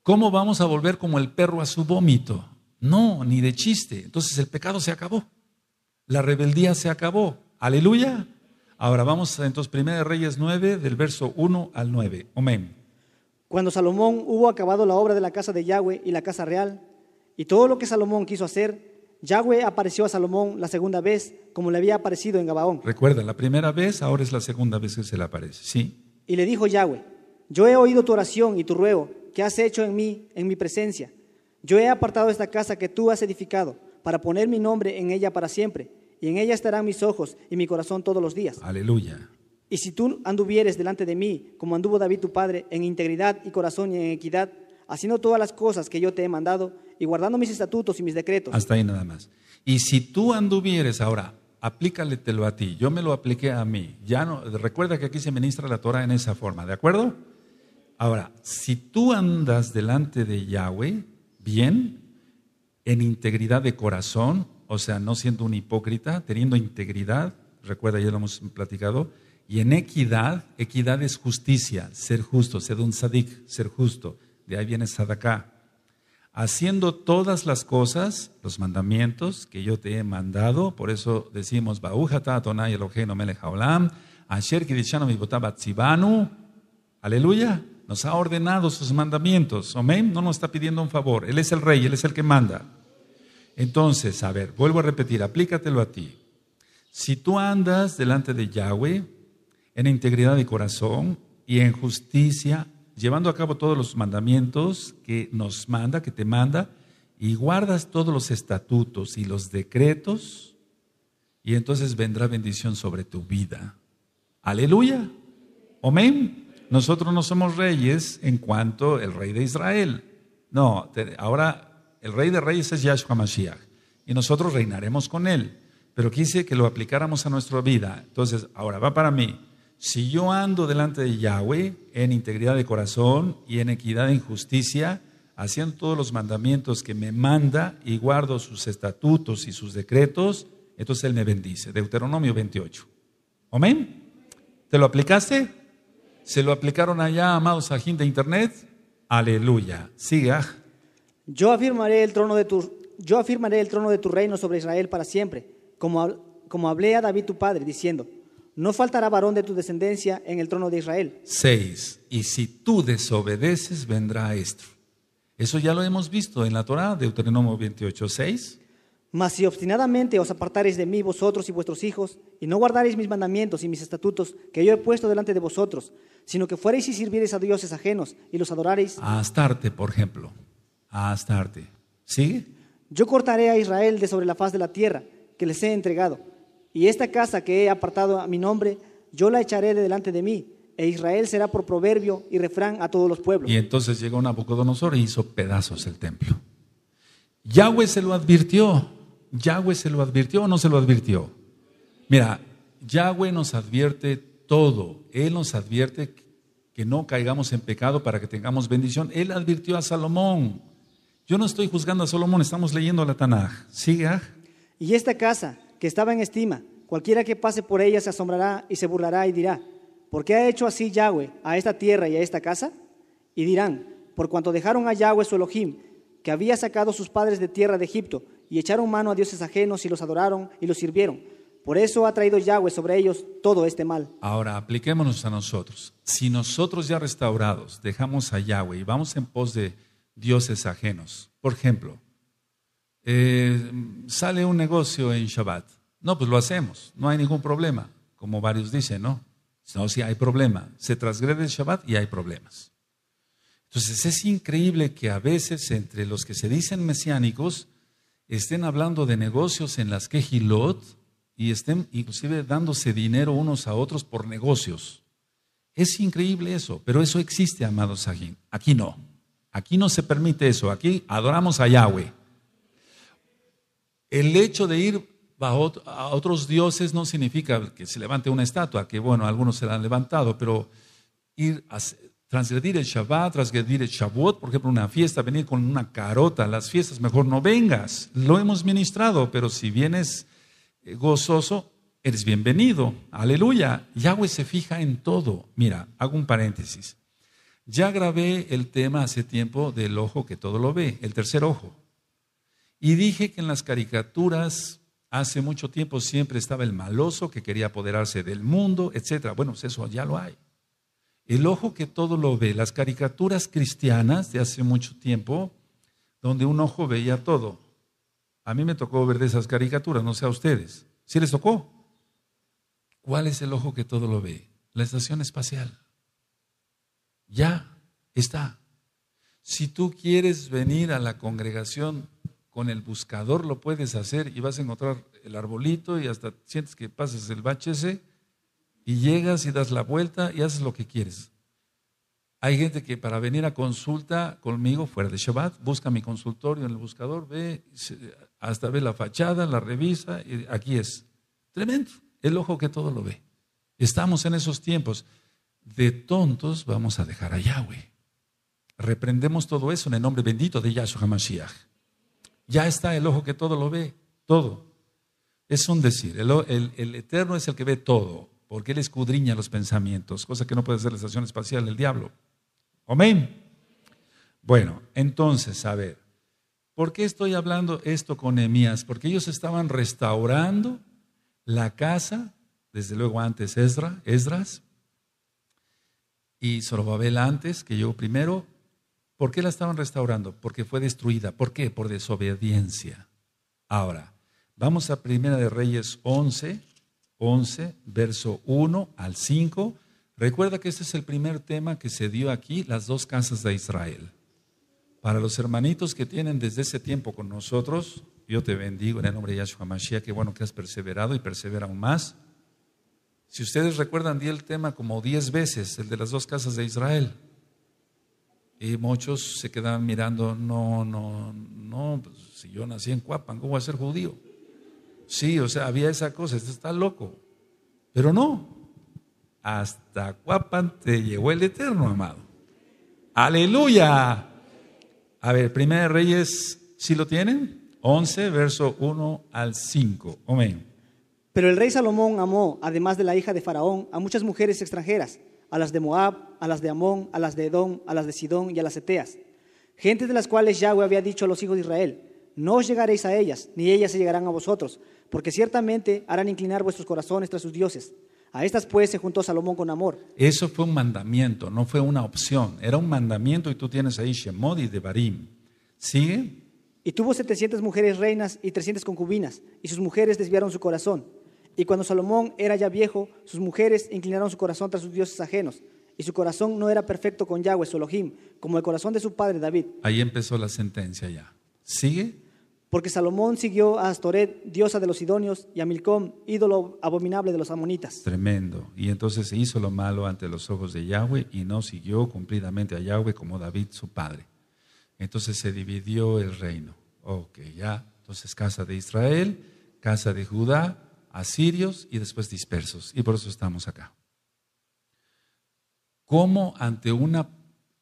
¿Cómo vamos a volver como el perro a su vómito? No, ni de chiste. Entonces el pecado se acabó. La rebeldía se acabó. Aleluya. Ahora vamos a entonces 1 Reyes 9 del verso 1 al 9. Amén. Cuando Salomón hubo acabado la obra de la casa de Yahweh y la casa real, y todo lo que Salomón quiso hacer, Yahweh apareció a Salomón la segunda vez como le había aparecido en Gabaón. Recuerda, la primera vez, ahora es la segunda vez que se le aparece, ¿sí? Y le dijo Yahweh, yo he oído tu oración y tu ruego que has hecho en mí, en mi presencia. Yo he apartado esta casa que tú has edificado para poner mi nombre en ella para siempre y en ella estarán mis ojos y mi corazón todos los días. Aleluya. Y si tú anduvieres delante de mí, como anduvo David tu padre, en integridad y corazón y en equidad, haciendo todas las cosas que yo te he mandado y guardando mis estatutos y mis decretos. Hasta ahí nada más. Y si tú anduvieres ahora, aplícaletelo a ti. Yo me lo apliqué a mí. Ya no, recuerda que aquí se ministra la Torah en esa forma, ¿de acuerdo? Ahora, si tú andas delante de Yahweh, bien, en integridad de corazón, o sea, no siendo un hipócrita, teniendo integridad, recuerda, ya lo hemos platicado, y en equidad, equidad es justicia, ser justo, ser un sadik, ser justo, de ahí viene sadaka. Haciendo todas las cosas, los mandamientos que yo te he mandado, por eso decimos, aleluya, nos ha ordenado sus mandamientos, amén, no nos está pidiendo un favor, Él es el rey, Él es el que manda. Entonces, a ver, vuelvo a repetir, aplícatelo a ti. Si tú andas delante de Yahweh en integridad de corazón y en justicia, llevando a cabo todos los mandamientos que nos manda, que te manda, y guardas todos los estatutos y los decretos, y entonces vendrá bendición sobre tu vida. Aleluya. Amén. Nosotros no somos reyes en cuanto el rey de Israel. No, ahora el rey de reyes es Yahshua Mashiach. Y nosotros reinaremos con él. Pero quise que lo aplicáramos a nuestra vida. Entonces, ahora va para mí. Si yo ando delante de Yahweh en integridad de corazón y en equidad en justicia, haciendo todos los mandamientos que me manda y guardo sus estatutos y sus decretos, entonces Él me bendice. Deuteronomio 28. Amén. ¿Te lo aplicaste? ¿Se lo aplicaron allá, amados ajín de internet? Aleluya. Siga. Yo afirmaré el trono de tu, reino sobre Israel para siempre, como, hablé a David tu padre, diciendo, no faltará varón de tu descendencia en el trono de Israel. 6. Y si tú desobedeces, vendrá esto. Eso ya lo hemos visto en la Torá, Deuteronomio 28, 6. Mas si obstinadamente os apartareis de mí vosotros y vuestros hijos, y no guardareis mis mandamientos y mis estatutos que yo he puesto delante de vosotros, sino que fuereis y sirviereis a dioses ajenos y los adorareis. A Astarte, por ejemplo tarde. ¿Sigue? Yo cortaré a Israel de sobre la faz de la tierra que les he entregado, y esta casa que he apartado a mi nombre, yo la echaré de delante de mí, e Israel será por proverbio y refrán a todos los pueblos. Y entonces llegó Nabucodonosor y e hizo pedazos el templo. Yahweh se lo advirtió. Yahweh se lo advirtió o no se lo advirtió. Mira, Yahweh nos advierte todo. Él nos advierte que no caigamos en pecado para que tengamos bendición. Él advirtió a Salomón. Yo no estoy juzgando a Solomón, estamos leyendo la Tanaj. Siga. Ah? Y esta casa que estaba en estima, cualquiera que pase por ella se asombrará y se burlará y dirá, ¿por qué ha hecho así Yahweh a esta tierra y a esta casa? Y dirán, por cuanto dejaron a Yahweh su Elohim, que había sacado a sus padres de tierra de Egipto, y echaron mano a dioses ajenos y los adoraron y los sirvieron. Por eso ha traído Yahweh sobre ellos todo este mal. Ahora, apliquémonos a nosotros. Si nosotros ya restaurados dejamos a Yahweh y vamos en pos de dioses ajenos. Por ejemplo, eh, sale un negocio en Shabbat. No, pues lo hacemos, no hay ningún problema, como varios dicen, ¿no? No, si hay problema. Se transgrede el Shabbat y hay problemas. Entonces es increíble que a veces entre los que se dicen mesiánicos estén hablando de negocios en las que y estén inclusive dándose dinero unos a otros por negocios. Es increíble eso, pero eso existe, amados aquí. Aquí no. Aquí no se permite eso, aquí adoramos a Yahweh. El hecho de ir bajo a otros dioses no significa que se levante una estatua, que bueno, algunos se la han levantado, pero ir a transgredir el Shabbat, transgredir el Shavuot, por ejemplo, una fiesta, venir con una carota, las fiestas, mejor no vengas. Lo hemos ministrado, pero si vienes eh, gozoso, eres bienvenido. Aleluya. Yahweh se fija en todo. Mira, hago un paréntesis. Ya grabé el tema hace tiempo del ojo que todo lo ve, el tercer ojo. Y dije que en las caricaturas hace mucho tiempo siempre estaba el maloso que quería apoderarse del mundo, etc. Bueno, pues eso ya lo hay. El ojo que todo lo ve, las caricaturas cristianas de hace mucho tiempo, donde un ojo veía todo. A mí me tocó ver de esas caricaturas, no sé a ustedes. ¿Sí les tocó? ¿Cuál es el ojo que todo lo ve? La estación espacial. Ya está. Si tú quieres venir a la congregación con el buscador, lo puedes hacer y vas a encontrar el arbolito y hasta sientes que pasas el bache y llegas y das la vuelta y haces lo que quieres. Hay gente que para venir a consulta conmigo fuera de Shabbat, busca mi consultorio en el buscador, ve, hasta ve la fachada, la revisa, y aquí es. Tremendo, el ojo que todo lo ve. Estamos en esos tiempos de tontos vamos a dejar a Yahweh. Reprendemos todo eso en el nombre bendito de Yahshua HaMashiach. Ya está el ojo que todo lo ve, todo. Es un decir, el, Eterno es el que ve todo, porque Él escudriña los pensamientos, cosa que no puede hacer la estación espacial del diablo. Amén. Bueno, entonces, a ver, ¿por qué estoy hablando esto con Emías? Porque ellos estaban restaurando la casa, desde luego antes Esdras, y Zorobabel antes que yo primero. ¿Por qué la estaban restaurando? Porque fue destruida. ¿Por qué? Por desobediencia. Ahora, vamos a Primera de Reyes 11, 11, verso 1 al 5. Recuerda que este es el primer tema que se dio aquí, las dos casas de Israel. Para los hermanitos que tienen desde ese tiempo con nosotros, yo te bendigo en el nombre de Yahshua Mashiach, que bueno que has perseverado y persevera aún más. Si ustedes recuerdan, di el tema como diez veces, el de las dos casas de Israel. Y muchos se quedan mirando, no, no, no, pues, si yo nací en Cuapan, ¿cómo voy a ser judío? Sí, o sea, había esa cosa, esto está loco. Pero no, hasta Cuapan te llegó el Eterno, amado. Aleluya. A ver, Primera de Reyes, ¿sí lo tienen? 11, verso 1 al 5. Amén. Pero el rey Salomón amó, además de la hija de Faraón, a muchas mujeres extranjeras, a las de Moab, a las de Amón, a las de Edom, a las de Sidón y a las Eteas, gentes de las cuales Yahweh había dicho a los hijos de Israel, no os llegaréis a ellas, ni ellas se llegarán a vosotros, porque ciertamente harán inclinar vuestros corazones tras sus dioses. A estas pues se juntó Salomón con amor. Eso fue un mandamiento, no fue una opción. Era un mandamiento y tú tienes ahí Shemod y Devarim. ¿Sigue? Y tuvo 700 mujeres reinas y 300 concubinas, y sus mujeres desviaron su corazón, y cuando Salomón era ya viejo, sus mujeres inclinaron su corazón tras sus dioses ajenos. Y su corazón no era perfecto con Yahweh, su como el corazón de su padre David. Ahí empezó la sentencia ya. ¿Sigue? Porque Salomón siguió a Astoret, diosa de los idóneos y a Milcom, ídolo abominable de los amonitas. Tremendo. Y entonces se hizo lo malo ante los ojos de Yahweh y no siguió cumplidamente a Yahweh como David su padre. Entonces se dividió el reino. Ok, ya. Entonces casa de Israel, casa de Judá, asirios y después dispersos. Y por eso estamos acá. ¿Cómo ante una,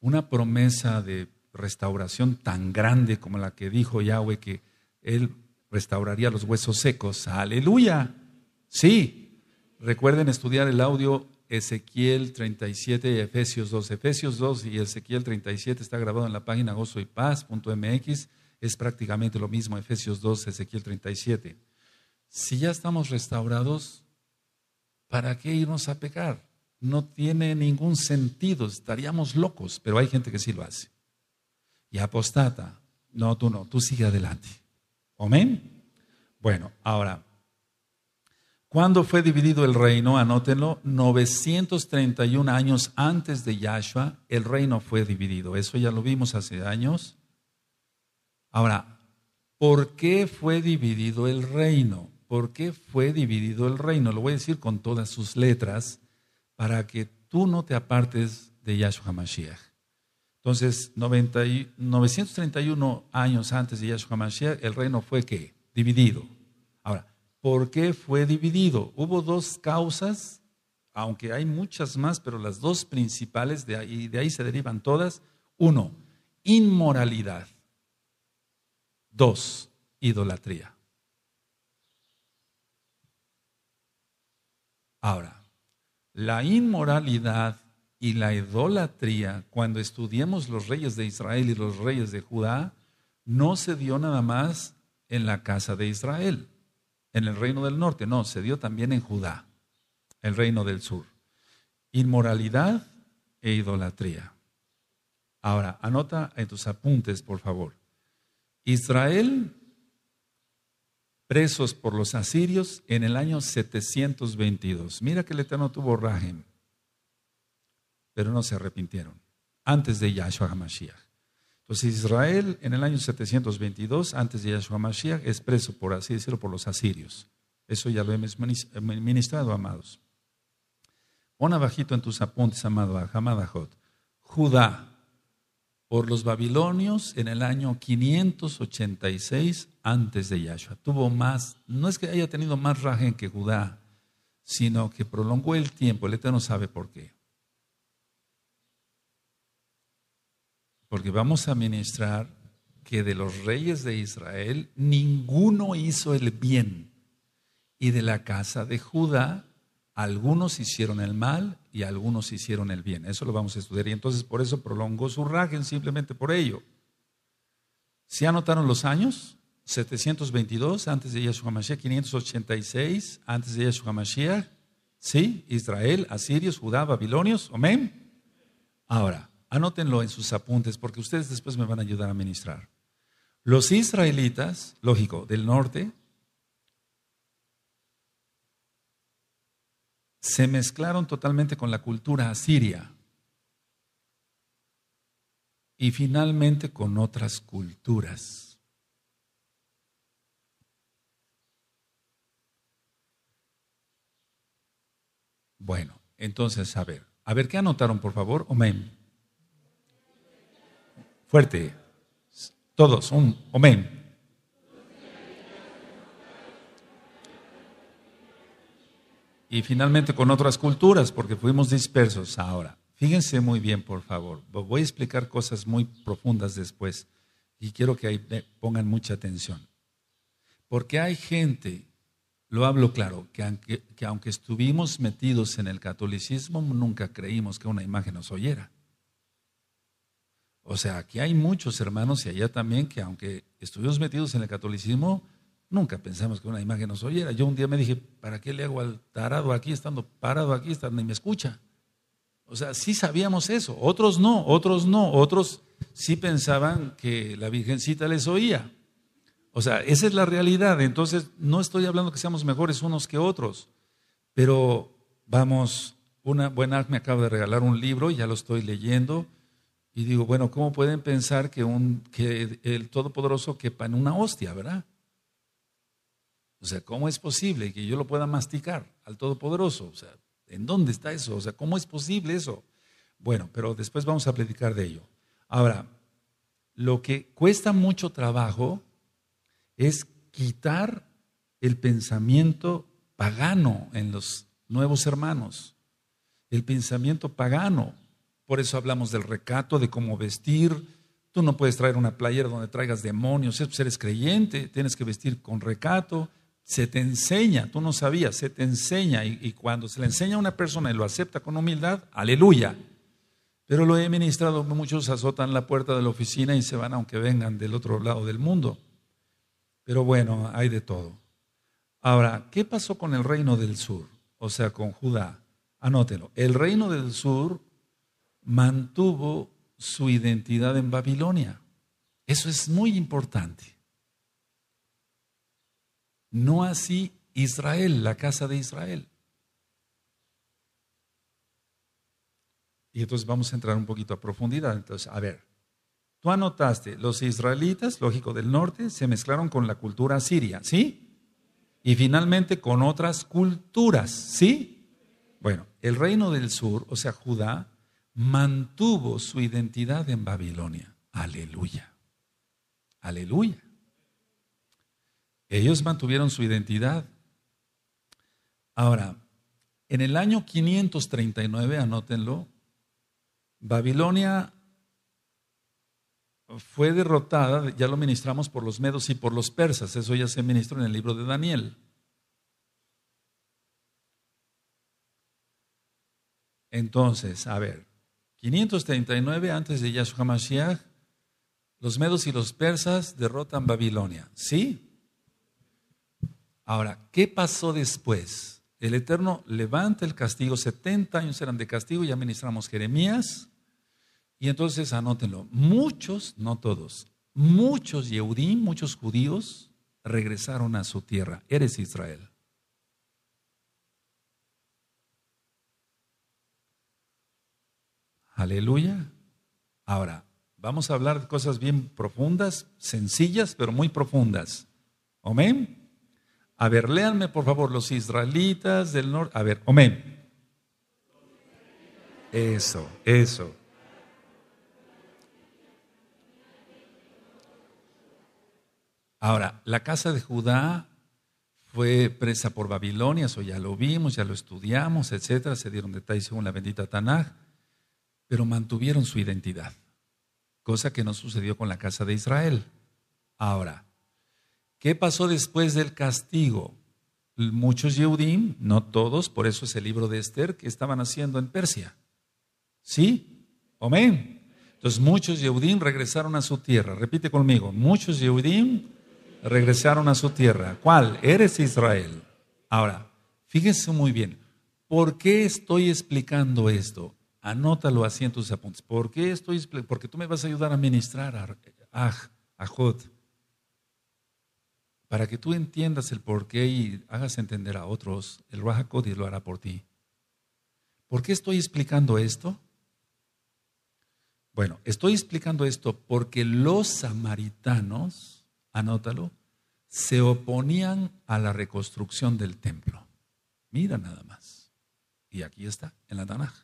una promesa de restauración tan grande como la que dijo Yahweh que Él restauraría los huesos secos? Aleluya. Sí. Recuerden estudiar el audio Ezequiel 37 y Efesios 2. Efesios 2 y Ezequiel 37 está grabado en la página gozoypaz.mx. Es prácticamente lo mismo Efesios 2, Ezequiel 37. Si ya estamos restaurados, ¿para qué irnos a pecar? No tiene ningún sentido, estaríamos locos, pero hay gente que sí lo hace. Y apostata, no, tú no, tú sigue adelante. Amén. Bueno, ahora, ¿cuándo fue dividido el reino? Anótenlo, 931 años antes de Yahshua, el reino fue dividido. Eso ya lo vimos hace años. Ahora, ¿por qué fue dividido el reino? por qué fue dividido el reino. Lo voy a decir con todas sus letras para que tú no te apartes de Yahshua Mashiach. Entonces, 931 años antes de Yahshua Mashiach, el reino fue ¿qué? Dividido. Ahora, ¿por qué fue dividido? Hubo dos causas, aunque hay muchas más, pero las dos principales, de de ahí se derivan todas. Uno, inmoralidad. Dos, idolatría. Ahora, la inmoralidad y la idolatría, cuando estudiemos los reyes de Israel y los reyes de Judá, no se dio nada más en la casa de Israel, en el reino del norte, no, se dio también en Judá, el reino del sur. Inmoralidad e idolatría. Ahora, anota en tus apuntes, por favor. Israel presos por los asirios en el año 722. Mira que el Eterno tuvo rajem, pero no se arrepintieron antes de Yahshua HaMashiach. Entonces Israel en el año 722, antes de Yahshua HaMashiach, es preso, por así decirlo, por los asirios. Eso ya lo hemos ministrado, amados. Pon abajito en tus apuntes, amado Hamadajot. Judá, por los babilonios en el año 586 antes de Yahshua. Tuvo más, no es que haya tenido más rajen que Judá, sino que prolongó el tiempo. El Eterno sabe por qué. Porque vamos a ministrar que de los reyes de Israel ninguno hizo el bien. Y de la casa de Judá algunos hicieron el mal y algunos hicieron el bien. Eso lo vamos a estudiar. Y entonces por eso prolongó su rajen, simplemente por ello. ¿Se anotaron los años? 722 antes de Yeshua Mashiach, 586 antes de Yeshua Mashiach. ¿Sí? Israel, asirios, Judá, babilonios. Amén. Ahora, anótenlo en sus apuntes porque ustedes después me van a ayudar a ministrar. Los israelitas, lógico, del norte, se mezclaron totalmente con la cultura asiria y finalmente con otras culturas. Bueno, entonces, a ver, a ver, ¿qué anotaron, por favor? Omen. Fuerte. Todos, un amén. y finalmente con otras culturas, porque fuimos dispersos ahora. Fíjense muy bien, por favor. Voy a explicar cosas muy profundas después y quiero que ahí pongan mucha atención. Porque hay gente, lo hablo claro, que aunque, que aunque estuvimos metidos en el catolicismo, nunca creímos que una imagen nos oyera. O sea, aquí hay muchos hermanos y allá también que aunque estuvimos metidos en el catolicismo, Nunca pensamos que una imagen nos oyera. Yo un día me dije, ¿para qué le hago al tarado aquí, estando parado aquí, estando y me escucha? O sea, sí sabíamos eso, otros no, otros no, otros sí pensaban que la Virgencita les oía. O sea, esa es la realidad. Entonces, no estoy hablando que seamos mejores unos que otros, pero vamos, una buena me acaba de regalar un libro, ya lo estoy leyendo, y digo, bueno, ¿cómo pueden pensar que, un, que el Todopoderoso quepa en una hostia, verdad? O sea, ¿cómo es posible que yo lo pueda masticar al Todopoderoso? O sea, ¿en dónde está eso? O sea, ¿cómo es posible eso? Bueno, pero después vamos a platicar de ello. Ahora, lo que cuesta mucho trabajo es quitar el pensamiento pagano en los nuevos hermanos, el pensamiento pagano. Por eso hablamos del recato, de cómo vestir. Tú no puedes traer una playera donde traigas demonios, eres pues, creyente, tienes que vestir con recato, se te enseña, tú no sabías, se te enseña y, cuando se le enseña a una persona y lo acepta con humildad, aleluya. Pero lo he ministrado, muchos azotan la puerta de la oficina y se van aunque vengan del otro lado del mundo. Pero bueno, hay de todo. Ahora, ¿qué pasó con el reino del sur? O sea, con Judá. Anótelo. El reino del sur mantuvo su identidad en Babilonia. Eso es muy importante. No así Israel, la casa de Israel. Y entonces vamos a entrar un poquito a profundidad. Entonces, a ver, tú anotaste, los israelitas, lógico, del norte, se mezclaron con la cultura siria, ¿sí? Y finalmente con otras culturas, ¿sí? Bueno, el reino del sur, o sea, Judá, mantuvo su identidad en Babilonia. Aleluya. Aleluya. Ellos mantuvieron su identidad. Ahora, en el año 539, anótenlo, Babilonia fue derrotada, ya lo ministramos por los medos y por los persas, eso ya se ministró en el libro de Daniel. Entonces, a ver, 539 antes de Yahshua Mashiach, los medos y los persas derrotan Babilonia, ¿sí? Ahora, ¿qué pasó después? El Eterno levanta el castigo, 70 años eran de castigo, y administramos Jeremías, y entonces anótenlo, muchos, no todos, muchos Yehudim, muchos judíos regresaron a su tierra, eres Israel. Aleluya. Ahora, vamos a hablar de cosas bien profundas, sencillas, pero muy profundas. Amén. A ver, léanme por favor, los israelitas del norte. A ver, amén. Eso, eso. Ahora, la casa de Judá fue presa por Babilonia, eso ya lo vimos, ya lo estudiamos, etcétera, se dieron detalles según la bendita Tanaj, pero mantuvieron su identidad, cosa que no sucedió con la casa de Israel. Ahora, ¿Qué pasó después del castigo? Muchos Yehudim, no todos, por eso es el libro de Esther, que estaban haciendo en Persia. ¿Sí? Amén. Entonces muchos Yehudim regresaron a su tierra. Repite conmigo, muchos Yehudim regresaron a su tierra. ¿Cuál? Eres Israel. Ahora, fíjense muy bien, ¿por qué estoy explicando esto? Anótalo así en tus apuntes. ¿Por qué estoy Porque tú me vas a ayudar a ministrar a, a para que tú entiendas el porqué y hagas entender a otros, el Raja Kodi lo hará por ti. ¿Por qué estoy explicando esto? Bueno, estoy explicando esto porque los samaritanos, anótalo, se oponían a la reconstrucción del templo. Mira nada más. Y aquí está, en la Tanaj.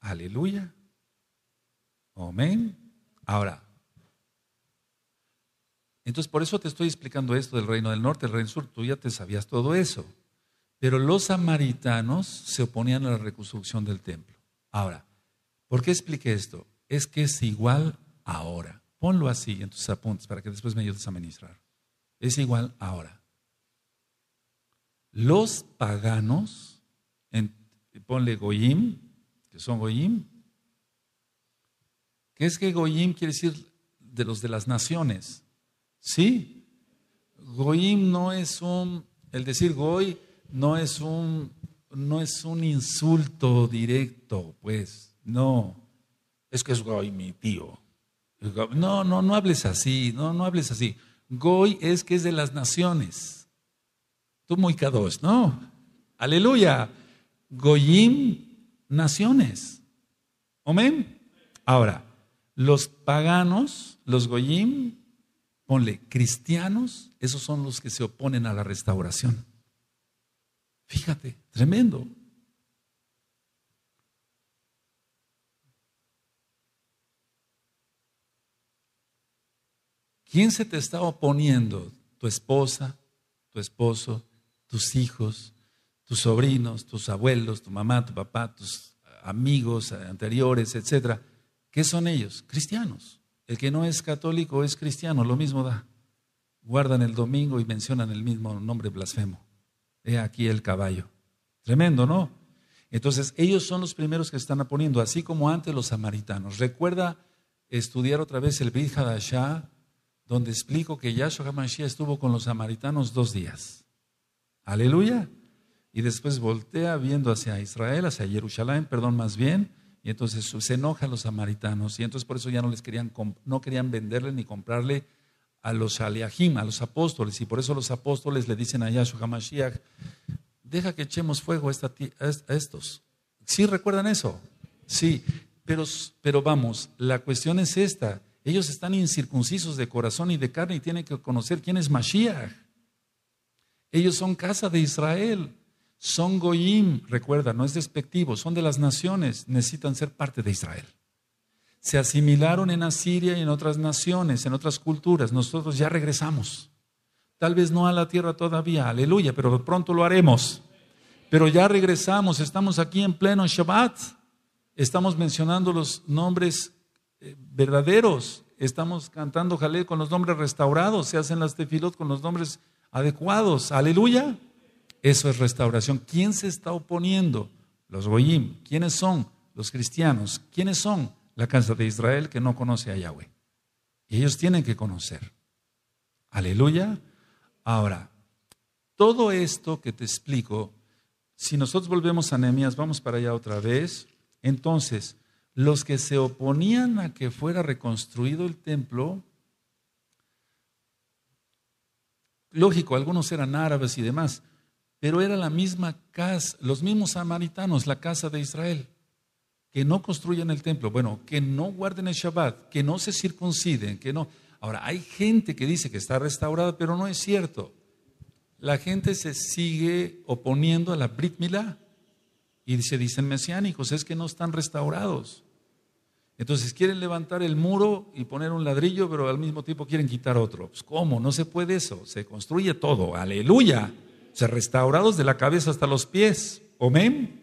Aleluya. Amén. Ahora, entonces por eso te estoy explicando esto del reino del norte, el reino del sur. Tú ya te sabías todo eso. Pero los samaritanos se oponían a la reconstrucción del templo. Ahora, ¿por qué expliqué esto? Es que es igual ahora. Ponlo así en tus apuntes para que después me ayudes a ministrar. Es igual ahora. Los paganos, ponle Goyim, que son Goyim, ¿Qué es que Goyim quiere decir de los de las naciones. ¿Sí? Goyim no es un, el decir Goy no es un, no es un insulto directo, pues, no. Es que es Goy mi tío. No, no, no hables así, no, no hables así. Goy es que es de las naciones. Tú muy cados, ¿no? Aleluya. Goyim, naciones. Amén. Ahora, los paganos, los goyim, ponle cristianos, esos son los que se oponen a la restauración. Fíjate, tremendo. ¿Quién se te está oponiendo? ¿Tu esposa, tu esposo, tus hijos, tus sobrinos, tus abuelos, tu mamá, tu papá, tus amigos anteriores, etcétera? ¿Qué son ellos? Cristianos. El que no es católico es cristiano, lo mismo da. Guardan el domingo y mencionan el mismo nombre blasfemo. He aquí el caballo. Tremendo, ¿no? Entonces, ellos son los primeros que están poniendo, así como antes los samaritanos. Recuerda estudiar otra vez el Brit Hadashah, donde explico que Yahshua HaMashiach estuvo con los samaritanos dos días. Aleluya. Y después voltea viendo hacia Israel, hacia Jerusalén, perdón, más bien, y entonces se enojan los samaritanos y entonces por eso ya no les querían, no querían venderle ni comprarle a los aliajim, a los apóstoles. Y por eso los apóstoles le dicen a Yahshua Hamashiach, deja que echemos fuego a, estos. ¿Sí recuerdan eso? Sí, pero, pero vamos, la cuestión es esta. Ellos están incircuncisos de corazón y de carne y tienen que conocer quién es Mashiach. Ellos son casa de Israel. Son Goyim, recuerda, no es despectivo, son de las naciones, necesitan ser parte de Israel. Se asimilaron en Asiria y en otras naciones, en otras culturas. Nosotros ya regresamos. Tal vez no a la tierra todavía, aleluya, pero pronto lo haremos. Pero ya regresamos, estamos aquí en pleno Shabbat. Estamos mencionando los nombres eh, verdaderos. Estamos cantando Jalel con los nombres restaurados. Se hacen las tefilot con los nombres adecuados. Aleluya. Eso es restauración. ¿Quién se está oponiendo? Los Goyim. ¿Quiénes son? Los cristianos. ¿Quiénes son? La casa de Israel que no conoce a Yahweh. Y ellos tienen que conocer. Aleluya. Ahora, todo esto que te explico, si nosotros volvemos a Nehemías, vamos para allá otra vez. Entonces, los que se oponían a que fuera reconstruido el templo, lógico, algunos eran árabes y demás, pero era la misma casa, los mismos samaritanos, la casa de Israel, que no construyen el templo, bueno, que no guarden el Shabbat, que no se circunciden, que no. Ahora, hay gente que dice que está restaurada, pero no es cierto. La gente se sigue oponiendo a la Brit Milá y se dicen mesiánicos, es que no están restaurados. Entonces quieren levantar el muro y poner un ladrillo, pero al mismo tiempo quieren quitar otro. Pues, ¿Cómo? No se puede eso. Se construye todo. Aleluya ser restaurados de la cabeza hasta los pies. Amén.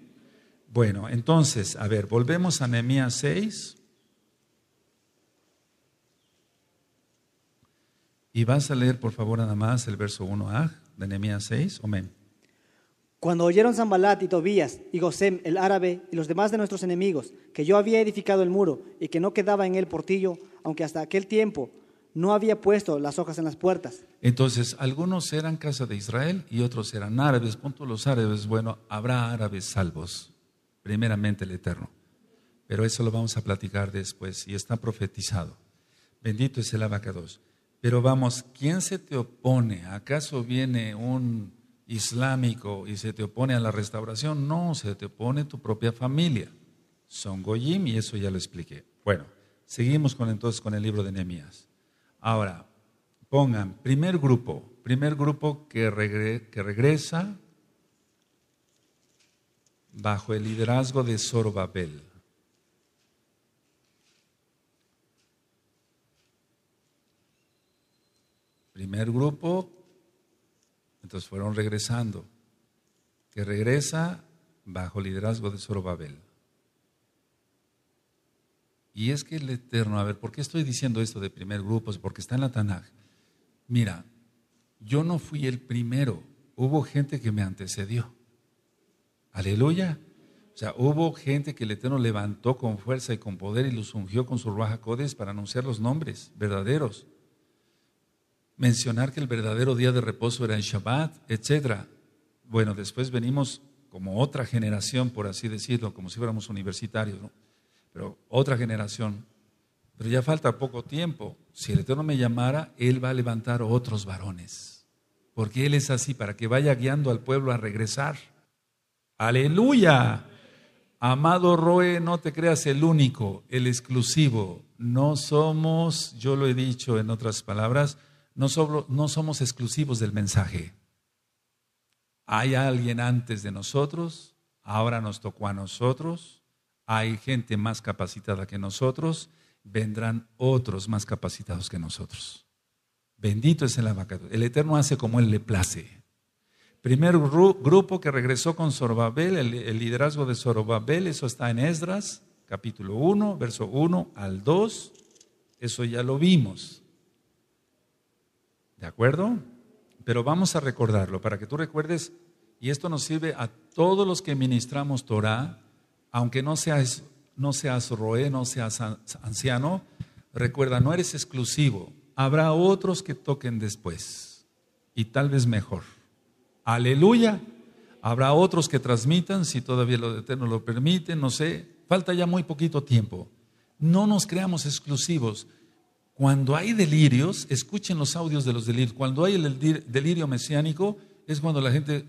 Bueno, entonces, a ver, volvemos a Nehemías 6. Y vas a leer, por favor, nada más el verso 1a de Nehemías 6. Amén. Cuando oyeron Zambalat y Tobías y Gosem el árabe y los demás de nuestros enemigos que yo había edificado el muro y que no quedaba en él portillo, aunque hasta aquel tiempo no había puesto las hojas en las puertas. Entonces, algunos eran casa de Israel y otros eran árabes. Punto los árabes, bueno, habrá árabes salvos, primeramente el Eterno. Pero eso lo vamos a platicar después y está profetizado. Bendito es el abacados. Pero vamos, ¿quién se te opone? ¿Acaso viene un islámico y se te opone a la restauración? No, se te opone tu propia familia. Son Goyim y eso ya lo expliqué. Bueno, seguimos con entonces con el libro de Nehemías. Ahora, pongan, primer grupo, primer grupo que, regresa bajo el liderazgo de Zorobabel. Primer grupo, entonces fueron regresando, que regresa bajo el liderazgo de Zorobabel. Y es que el Eterno, a ver, ¿por qué estoy diciendo esto de primer grupo? Porque está en la Tanaj. Mira, yo no fui el primero, hubo gente que me antecedió. Aleluya. O sea, hubo gente que el Eterno levantó con fuerza y con poder y los ungió con su Ruaja Codes para anunciar los nombres verdaderos. Mencionar que el verdadero día de reposo era el Shabbat, etc. Bueno, después venimos como otra generación, por así decirlo, como si fuéramos universitarios, ¿no? pero otra generación. Pero ya falta poco tiempo. Si el Eterno me llamara, Él va a levantar otros varones. Porque Él es así, para que vaya guiando al pueblo a regresar. Aleluya. Amado Roe, no te creas el único, el exclusivo. No somos, yo lo he dicho en otras palabras, no, no somos exclusivos del mensaje. Hay alguien antes de nosotros, ahora nos tocó a nosotros hay gente más capacitada que nosotros, vendrán otros más capacitados que nosotros. Bendito es el abacado. El Eterno hace como Él le place. Primer grupo que regresó con Zorobabel, el, liderazgo de Zorobabel, eso está en Esdras, capítulo 1, verso 1 al 2. Eso ya lo vimos. ¿De acuerdo? Pero vamos a recordarlo para que tú recuerdes, y esto nos sirve a todos los que ministramos Torah, aunque no seas, no seas roe, no seas anciano, recuerda, no eres exclusivo. Habrá otros que toquen después y tal vez mejor. Aleluya. Habrá otros que transmitan, si todavía lo eterno lo permite, no sé. Falta ya muy poquito tiempo. No nos creamos exclusivos. Cuando hay delirios, escuchen los audios de los delirios. Cuando hay el delirio mesiánico, es cuando la gente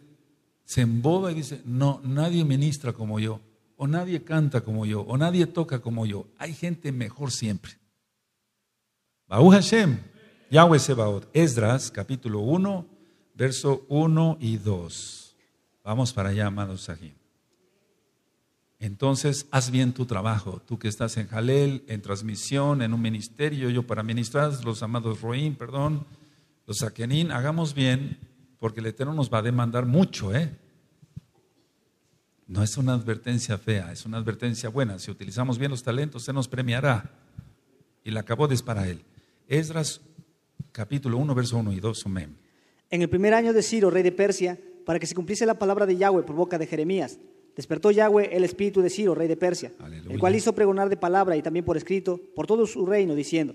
se emboba y dice, no, nadie ministra como yo o nadie canta como yo, o nadie toca como yo. Hay gente mejor siempre. Baú Hashem, Yahweh Sebaot, Esdras, capítulo 1, verso 1 y 2. Vamos para allá, amados aquí. Entonces, haz bien tu trabajo, tú que estás en Jalel, en transmisión, en un ministerio, yo para ministrar, los amados Roín, perdón, los Saquenín, hagamos bien, porque el Eterno nos va a demandar mucho, ¿eh? No es una advertencia fea, es una advertencia buena. Si utilizamos bien los talentos, se nos premiará. Y la acabó es para él. Esdras capítulo 1, verso 1 y 2. Amén. En el primer año de Ciro, rey de Persia, para que se cumpliese la palabra de Yahweh por boca de Jeremías, despertó Yahweh el espíritu de Ciro, rey de Persia, el cual hizo pregonar de palabra y también por escrito por todo su reino, diciendo,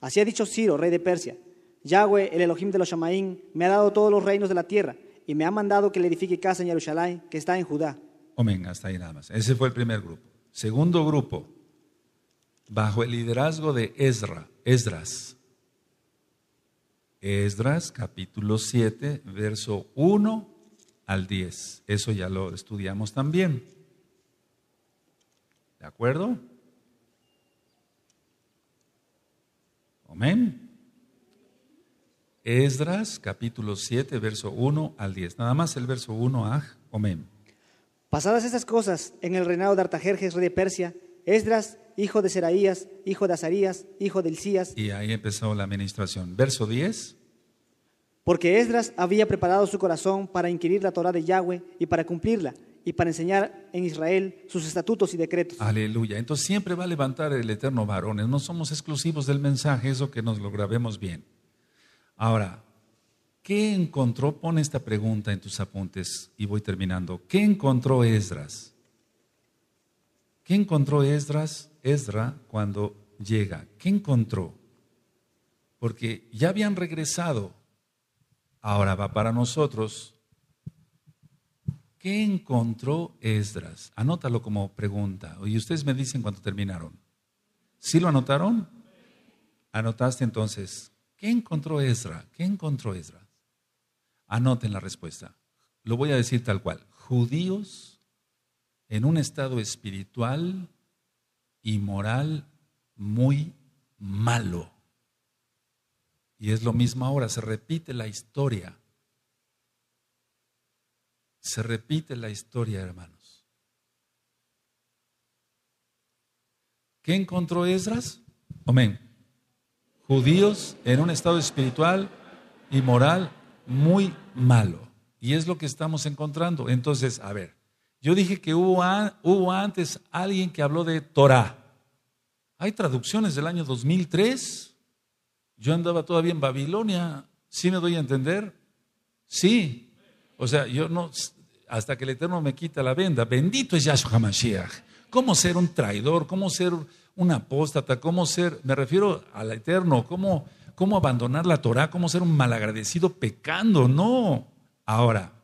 Así ha dicho Ciro, rey de Persia, Yahweh, el Elohim de los Shamaín, me ha dado todos los reinos de la tierra y me ha mandado que le edifique casa en Jerusalén, que está en Judá Amén, hasta ahí nada más. Ese fue el primer grupo. Segundo grupo, bajo el liderazgo de Ezra, Esdras. Esdras, capítulo 7, verso 1 al 10. Eso ya lo estudiamos también. ¿De acuerdo? Amén. Esdras, capítulo 7, verso 1 al 10. Nada más el verso 1, aj, amén. Pasadas estas cosas, en el reinado de Artajerjes, rey de Persia, Esdras, hijo de Seraías, hijo de Azarías, hijo de Elías. Y ahí empezó la administración. Verso 10. Porque Esdras había preparado su corazón para inquirir la Torah de Yahweh y para cumplirla y para enseñar en Israel sus estatutos y decretos. Aleluya. Entonces siempre va a levantar el eterno varones. No somos exclusivos del mensaje, eso que nos lo grabemos bien. Ahora, ¿Qué encontró? Pone esta pregunta en tus apuntes y voy terminando. ¿Qué encontró Esdras? ¿Qué encontró Esdras, Esdra cuando llega? ¿Qué encontró? Porque ya habían regresado, ahora va para nosotros. ¿Qué encontró Esdras? Anótalo como pregunta. Y ustedes me dicen cuando terminaron. ¿Sí lo anotaron? Anotaste entonces. ¿Qué encontró Esdra? ¿Qué encontró Esdra? Anoten la respuesta. Lo voy a decir tal cual. Judíos en un estado espiritual y moral muy malo. Y es lo mismo ahora, se repite la historia. Se repite la historia, hermanos. ¿Qué encontró Esdras? Amén. Judíos en un estado espiritual y moral muy malo. Y es lo que estamos encontrando. Entonces, a ver, yo dije que hubo, hubo antes alguien que habló de Torah. Hay traducciones del año 2003. Yo andaba todavía en Babilonia. ¿Sí me doy a entender? Sí. O sea, yo no, hasta que el Eterno me quita la venda. Bendito es Yahshua Mashiach. ¿Cómo ser un traidor? ¿Cómo ser un apóstata? ¿Cómo ser, me refiero al Eterno, cómo cómo abandonar la Torah, cómo ser un malagradecido pecando. No. Ahora,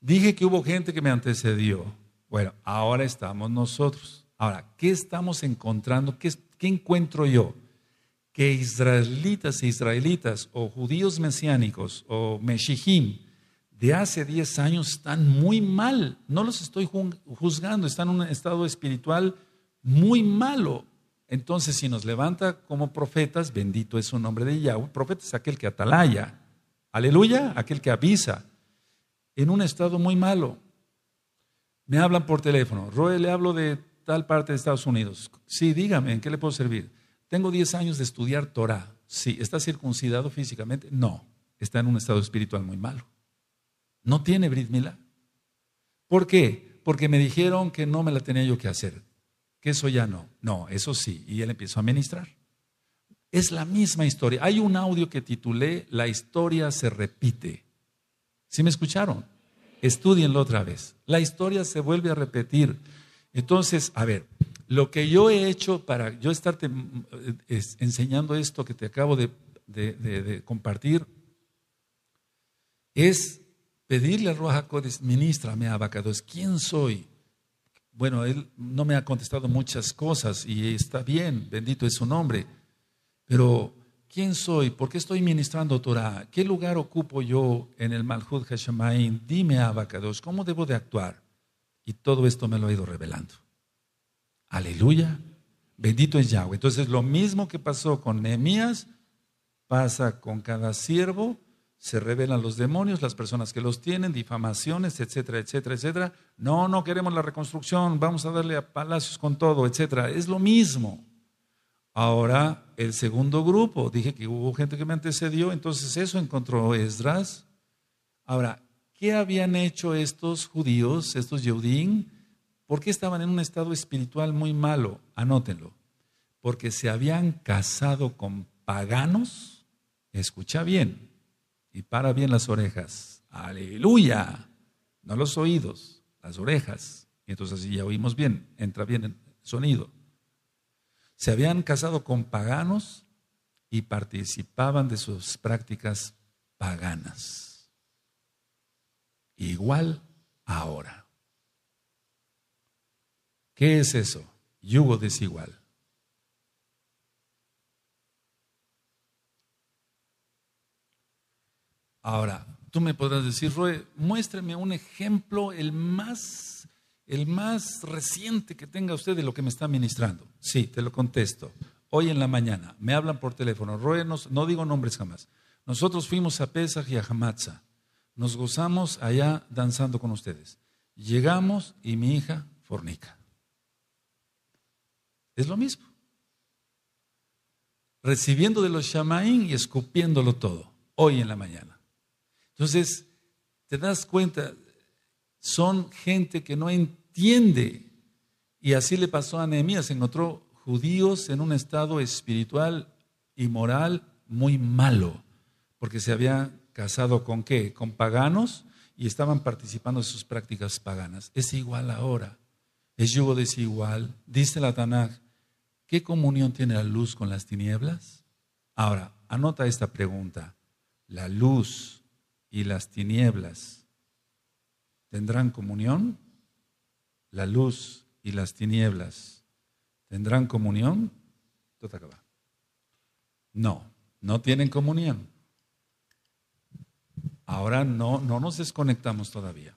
dije que hubo gente que me antecedió. Bueno, ahora estamos nosotros. Ahora, ¿qué estamos encontrando? ¿Qué, encuentro yo? Que israelitas e israelitas o judíos mesiánicos o meshijim de hace 10 años están muy mal. No los estoy juzgando, están en un estado espiritual muy malo. Entonces, si nos levanta como profetas, bendito es su nombre de Yahweh. Profeta es aquel que atalaya. Aleluya, aquel que avisa. En un estado muy malo. Me hablan por teléfono. Roe, le hablo de tal parte de Estados Unidos. Sí, dígame, ¿en qué le puedo servir? Tengo 10 años de estudiar Torah. Sí, ¿está circuncidado físicamente? No, está en un estado espiritual muy malo. No tiene Brit ¿Por qué? Porque me dijeron que no me la tenía yo que hacer que eso ya no. No, eso sí. Y él empezó a ministrar. Es la misma historia. Hay un audio que titulé La historia se repite. ¿Sí me escucharon? Estudienlo otra vez. La historia se vuelve a repetir. Entonces, a ver, lo que yo he hecho para yo estarte mm, eh, enseñando esto que te acabo de, compartir es pedirle a Roja Codes, ministrame a Abacados, ¿quién soy? bueno, él no me ha contestado muchas cosas y está bien, bendito es su nombre, pero ¿quién soy? ¿Por qué estoy ministrando Torah? ¿Qué lugar ocupo yo en el Malhud Hashemaim? Dime, Abacados, ¿cómo debo de actuar? Y todo esto me lo ha ido revelando. Aleluya, bendito es Yahweh. Entonces, lo mismo que pasó con Nehemías, pasa con cada siervo se revelan los demonios, las personas que los tienen, difamaciones, etcétera, etcétera, etcétera. No, no queremos la reconstrucción, vamos a darle a palacios con todo, etcétera. Es lo mismo. Ahora, el segundo grupo, dije que hubo gente que me antecedió, entonces eso encontró Esdras. Ahora, ¿qué habían hecho estos judíos, estos Yeudín? ¿Por qué estaban en un estado espiritual muy malo? Anótenlo. Porque se habían casado con paganos, escucha bien, y para bien las orejas. Aleluya. No los oídos, las orejas. Y entonces así ya oímos bien, entra bien el sonido. Se habían casado con paganos y participaban de sus prácticas paganas. Igual ahora. ¿Qué es eso? Yugo desigual. Ahora, tú me podrás decir, Roe, muéstrame un ejemplo, el más, el más reciente que tenga usted de lo que me está ministrando. Sí, te lo contesto. Hoy en la mañana me hablan por teléfono. Roe, no, digo nombres jamás. Nosotros fuimos a Pesaj y a Hamatza. Nos gozamos allá danzando con ustedes. Llegamos y mi hija fornica. Es lo mismo. Recibiendo de los Shamaín y escupiéndolo todo, hoy en la mañana. Entonces, te das cuenta, son gente que no entiende. Y así le pasó a Nehemías, encontró judíos en un estado espiritual y moral muy malo, porque se había casado con qué? Con paganos y estaban participando de sus prácticas paganas. Es igual ahora, es yugo desigual, dice la Tanaj. ¿Qué comunión tiene la luz con las tinieblas? Ahora, anota esta pregunta. ¿La luz y las tinieblas. ¿Tendrán comunión? La luz y las tinieblas. ¿Tendrán comunión? No, no tienen comunión. Ahora no, no nos desconectamos todavía.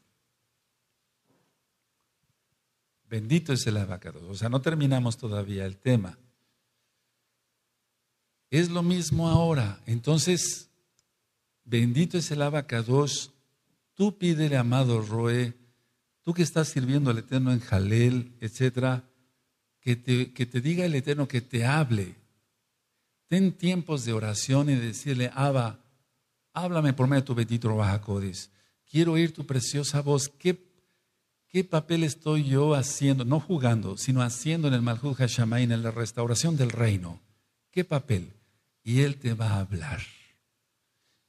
Bendito es el abacado O sea, no terminamos todavía el tema. Es lo mismo ahora. Entonces, Bendito es el abacados. Tú pídele, amado Roe, tú que estás sirviendo al Eterno en Jalel, etcétera, que te, que te diga el Eterno que te hable. Ten tiempos de oración y decirle, Abba, háblame por medio de tu bendito Rabajacodis. Quiero oír tu preciosa voz. ¿Qué, ¿Qué papel estoy yo haciendo? No jugando, sino haciendo en el Malhud Hashamay, en la restauración del reino. ¿Qué papel? Y Él te va a hablar.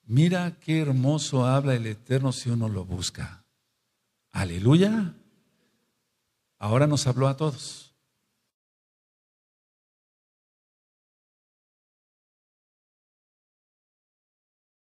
Mira qué hermoso habla el Eterno si uno lo busca. Aleluya. Ahora nos habló a todos.